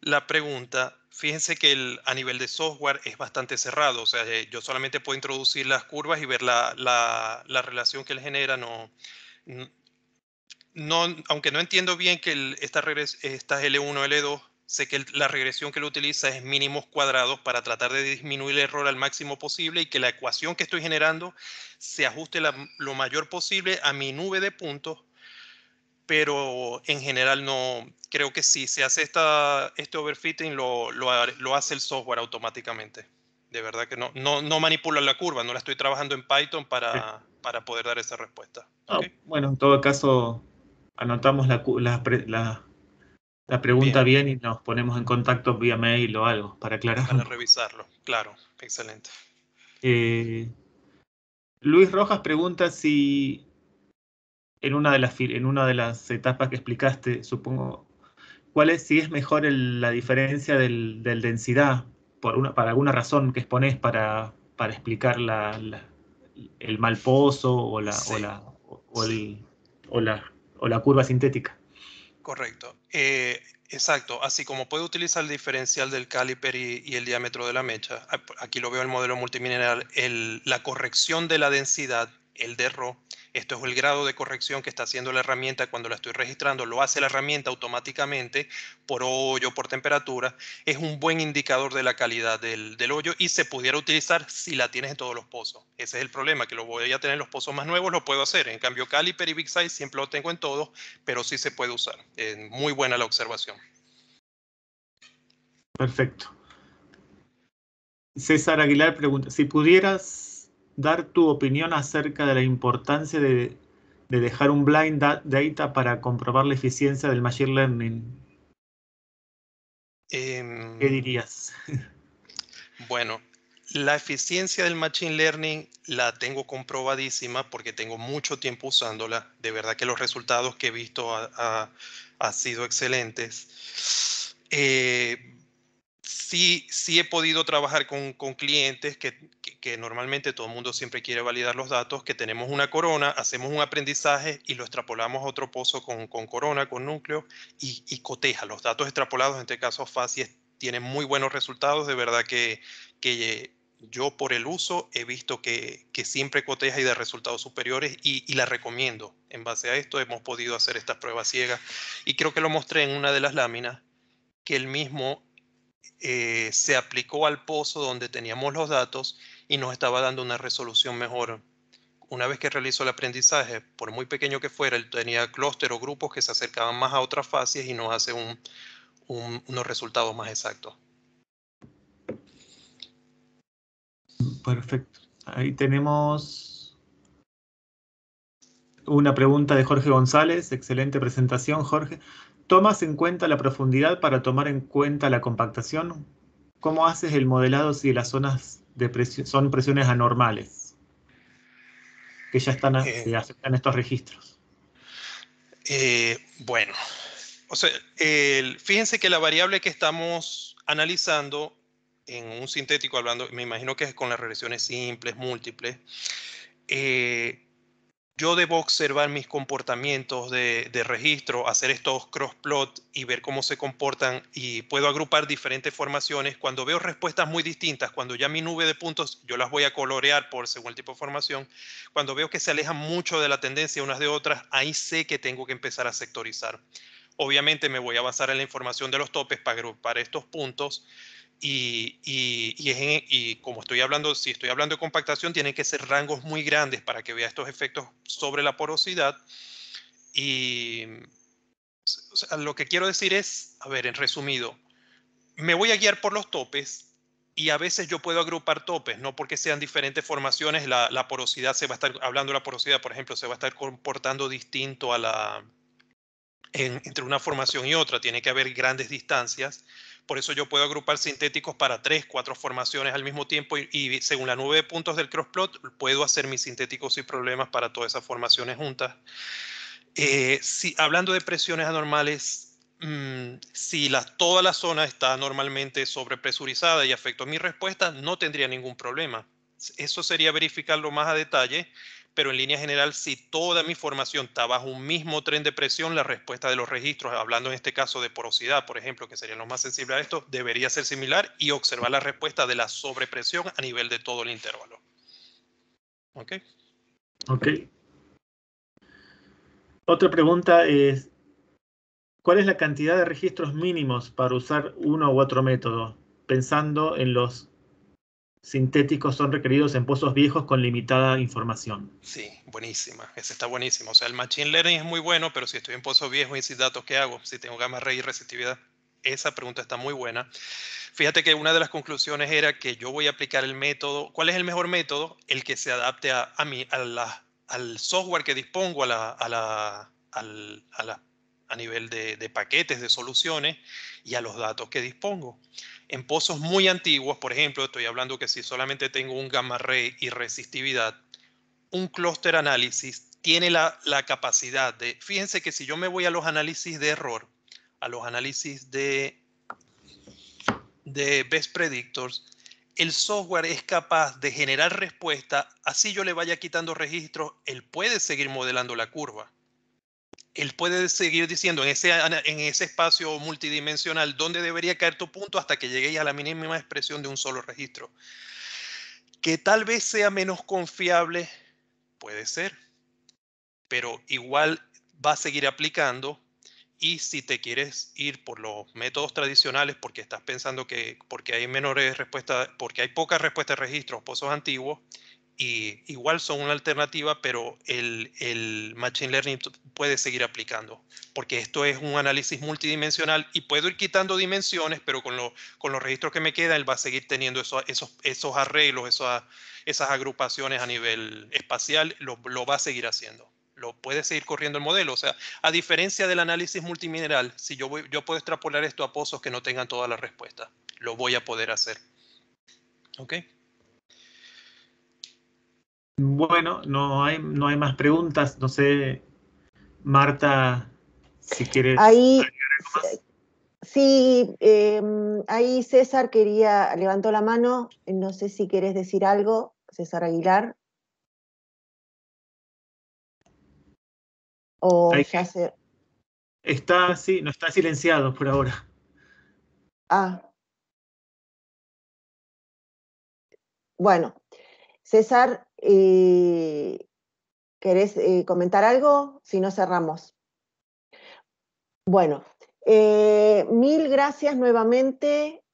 la pregunta. Fíjense que a nivel de software es bastante cerrado, o sea, eh, yo solamente puedo introducir las curvas y ver la, relación que él genera, no, no, aunque no entiendo bien que estas esta, L1, L2, sé que la regresión que lo utiliza es mínimos cuadrados para tratar de disminuir el error al máximo posible y que la ecuación que estoy generando se ajuste lo mayor posible a mi nube de puntos pero en general no, creo que si se hace esta, este overfitting lo, lo, lo, hace el software automáticamente. De verdad que no, no, no manipula la curva, no la estoy trabajando en Python para, para poder dar esa respuesta. Ah, bueno, en todo caso, anotamos la, la, pregunta bien. y nos ponemos en contacto vía mail o algo para aclarar. Para revisarlo, claro, excelente. Eh, Luis Rojas pregunta si en una de las, etapas que explicaste, supongo, cuál es, si es mejor la diferencia del, densidad, por una, para alguna razón que expones para, explicar el mal pozo o la, o, curva sintética. Correcto. Eh, exacto. Así como puede utilizar el diferencial del caliper y, el diámetro de la mecha, aquí lo veo en el modelo multimineral, el, la corrección de la densidad el derro. Esto es el grado de corrección que está haciendo la herramienta cuando la estoy registrando. Lo hace la herramienta automáticamente por hoyo, por temperatura. Es un buen indicador de la calidad del, hoyo y se pudiera utilizar si la tienes en todos los pozos. Ese es el problema, que lo voy a tener en los pozos más nuevos, lo puedo hacer. En cambio, Caliper y Big Size siempre lo tengo en todos, pero sí se puede usar. Es muy buena la observación. Perfecto. César Aguilar pregunta, si pudieras dar tu opinión acerca de la importancia de, dejar un blind data para comprobar la eficiencia del machine learning? ¿Qué em, dirías? Bueno, la eficiencia del Machine Learning la tengo comprobadísima porque tengo mucho tiempo usándola. De verdad que los resultados que he visto han sido excelentes. Eh, sí, sí he podido trabajar con, con clientes que, que normalmente todo el mundo siempre quiere validar los datos, que tenemos una corona, hacemos un aprendizaje y lo extrapolamos a otro pozo con, corona, con núcleo y, coteja. Los datos extrapolados, en este caso fácil tienen muy buenos resultados. De verdad que, eh, yo por el uso he visto que, siempre coteja y da resultados superiores y, y, la recomiendo. En base a esto hemos podido hacer estas pruebas ciegas y creo que lo mostré en una de las láminas que el mismo eh, se aplicó al pozo donde teníamos los datos y nos estaba dando una resolución mejor. Una vez que realizó el aprendizaje, por muy pequeño que fuera, él tenía clúster o grupos que se acercaban más a otras fases y nos hace unos resultados más exactos. Perfecto. Ahí tenemos una pregunta de Jorge González. Excelente presentación, Jorge. ¿Tomas en cuenta la profundidad para tomar en cuenta la compactación? ¿Cómo haces el modelado si las zonas de son presiones anormales que ya están aceptan eh. estos registros. Eh, bueno, o sea, el, fíjense que la variable que estamos analizando en un sintético, hablando, me imagino que es con las regresiones simples, múltiples, eh, yo debo observar mis comportamientos de, registro, hacer estos cross plot y ver cómo se comportan y puedo agrupar diferentes formaciones. Cuando veo respuestas muy distintas, cuando ya mi nube de puntos, yo las voy a colorear por según el tipo de formación. Cuando veo que se alejan mucho de la tendencia unas de otras, ahí sé que tengo que empezar a sectorizar. Obviamente me voy a basar en la información de los topes para agrupar estos puntos y, y, y, y, como estoy hablando, si estoy hablando de compactación, tienen que ser rangos muy grandes para que vea estos efectos sobre la porosidad. Y lo que quiero decir es, a ver, en resumido, me voy a guiar por los topes y a veces yo puedo agrupar topes, no porque sean diferentes formaciones, la, la porosidad se va a estar, hablando de la porosidad, por ejemplo, se va a estar comportando distinto a la, entre una formación y otra, tiene que haber grandes distancias. Por eso yo puedo agrupar sintéticos para tres, cuatro formaciones al mismo tiempo y, según la nueve de puntos del crossplot, puedo hacer mis sintéticos sin problemas para todas esas formaciones juntas. Eh, si, hablando de presiones anormales, mm, si la, toda la zona está normalmente sobrepresurizada y afectó mi respuesta, no tendría ningún problema. Eso sería verificarlo más a detalle pero en línea general, si toda mi formación está bajo un mismo tren de presión, la respuesta de los registros, hablando en este caso de porosidad, por ejemplo, que serían los más sensibles a esto, debería ser similar y observar la respuesta de la sobrepresión a nivel de todo el intervalo. ¿Ok? Ok. Otra pregunta es, ¿cuál es la cantidad de registros mínimos para usar uno u otro método? Pensando en los sintéticos son requeridos en pozos viejos con limitada información. Sí, buenísima. Ese está buenísimo. O sea, el Machine Learning es muy bueno, pero si estoy en pozos viejos y sin datos, ¿qué hago? Si tengo gamma ray y resistividad. Esa pregunta está muy buena. Fíjate que una de las conclusiones era que yo voy a aplicar el método. ¿Cuál es el mejor método? El que se adapte a, mí, a la, al software que dispongo, a, la, a, la, a, nivel de paquetes, de soluciones y a los datos que dispongo en pozos muy antiguos, por ejemplo, estoy hablando que si solamente tengo un gamma ray y resistividad, un cluster análisis tiene la, capacidad de, fíjense que si yo me voy a los análisis de error, a los análisis de, de best predictors, el software es capaz de generar respuesta, así yo le vaya quitando registros, él puede seguir modelando la curva él puede seguir diciendo en ese, en ese espacio multidimensional dónde debería caer tu punto hasta que lleguéis a la mínima expresión de un solo registro. Que tal vez sea menos confiable, puede ser, pero igual va a seguir aplicando y si te quieres ir por los métodos tradicionales porque estás pensando que porque hay menores respuestas, porque hay pocas respuestas de registros, pozos antiguos, y igual son una alternativa, pero el, el, Machine Learning puede seguir aplicando, porque esto es un análisis multidimensional y puedo ir quitando dimensiones, pero con, con los registros que me quedan, él va a seguir teniendo eso, esos, esos arreglos, esas, esas agrupaciones a nivel espacial, lo, lo, va a seguir haciendo. Lo puede seguir corriendo el modelo. O sea, a diferencia del análisis multimineral, si yo, yo puedo extrapolar esto a pozos que no tengan todas la respuesta, lo voy a poder hacer. ¿Ok? Bueno, no hay, no hay más preguntas. No sé, Marta, si quieres. Ahí, sí, em, ahí César quería, levantó la mano. No sé si quieres decir algo, César Aguilar. O Está, sí, no está silenciado por ahora. Ah. Bueno, César, y eh, ¿Querés eh, comentar algo? Si no, cerramos. Bueno, eh, mil gracias nuevamente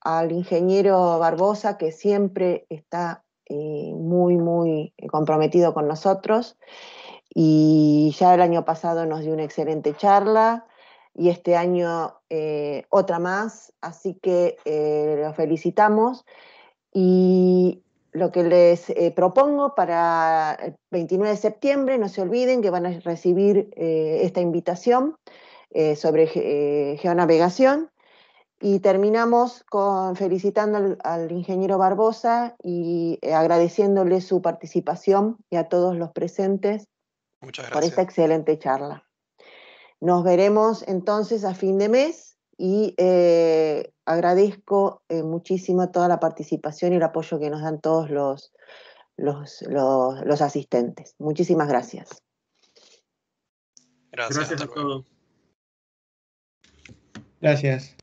al ingeniero Barbosa, que siempre está muy, muy comprometido con nosotros. Y ya el año pasado nos dio una excelente charla y este año otra más, así que lo felicitamos. Y lo que les eh, propongo para el 29 de septiembre, no se olviden que van a recibir eh, esta invitación eh, sobre geonavegación. Y terminamos con felicitando al, al ingeniero Barbosa y agradeciéndole su participación y a todos los presentes por esta excelente charla. Nos veremos entonces a fin de mes y eh, agradezco eh, muchísimo toda la participación y el apoyo que nos dan todos los, los, los, asistentes. Muchísimas gracias. Gracias, a todos. Gracias.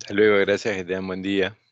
Hasta luego, gracias, que tengan buen día.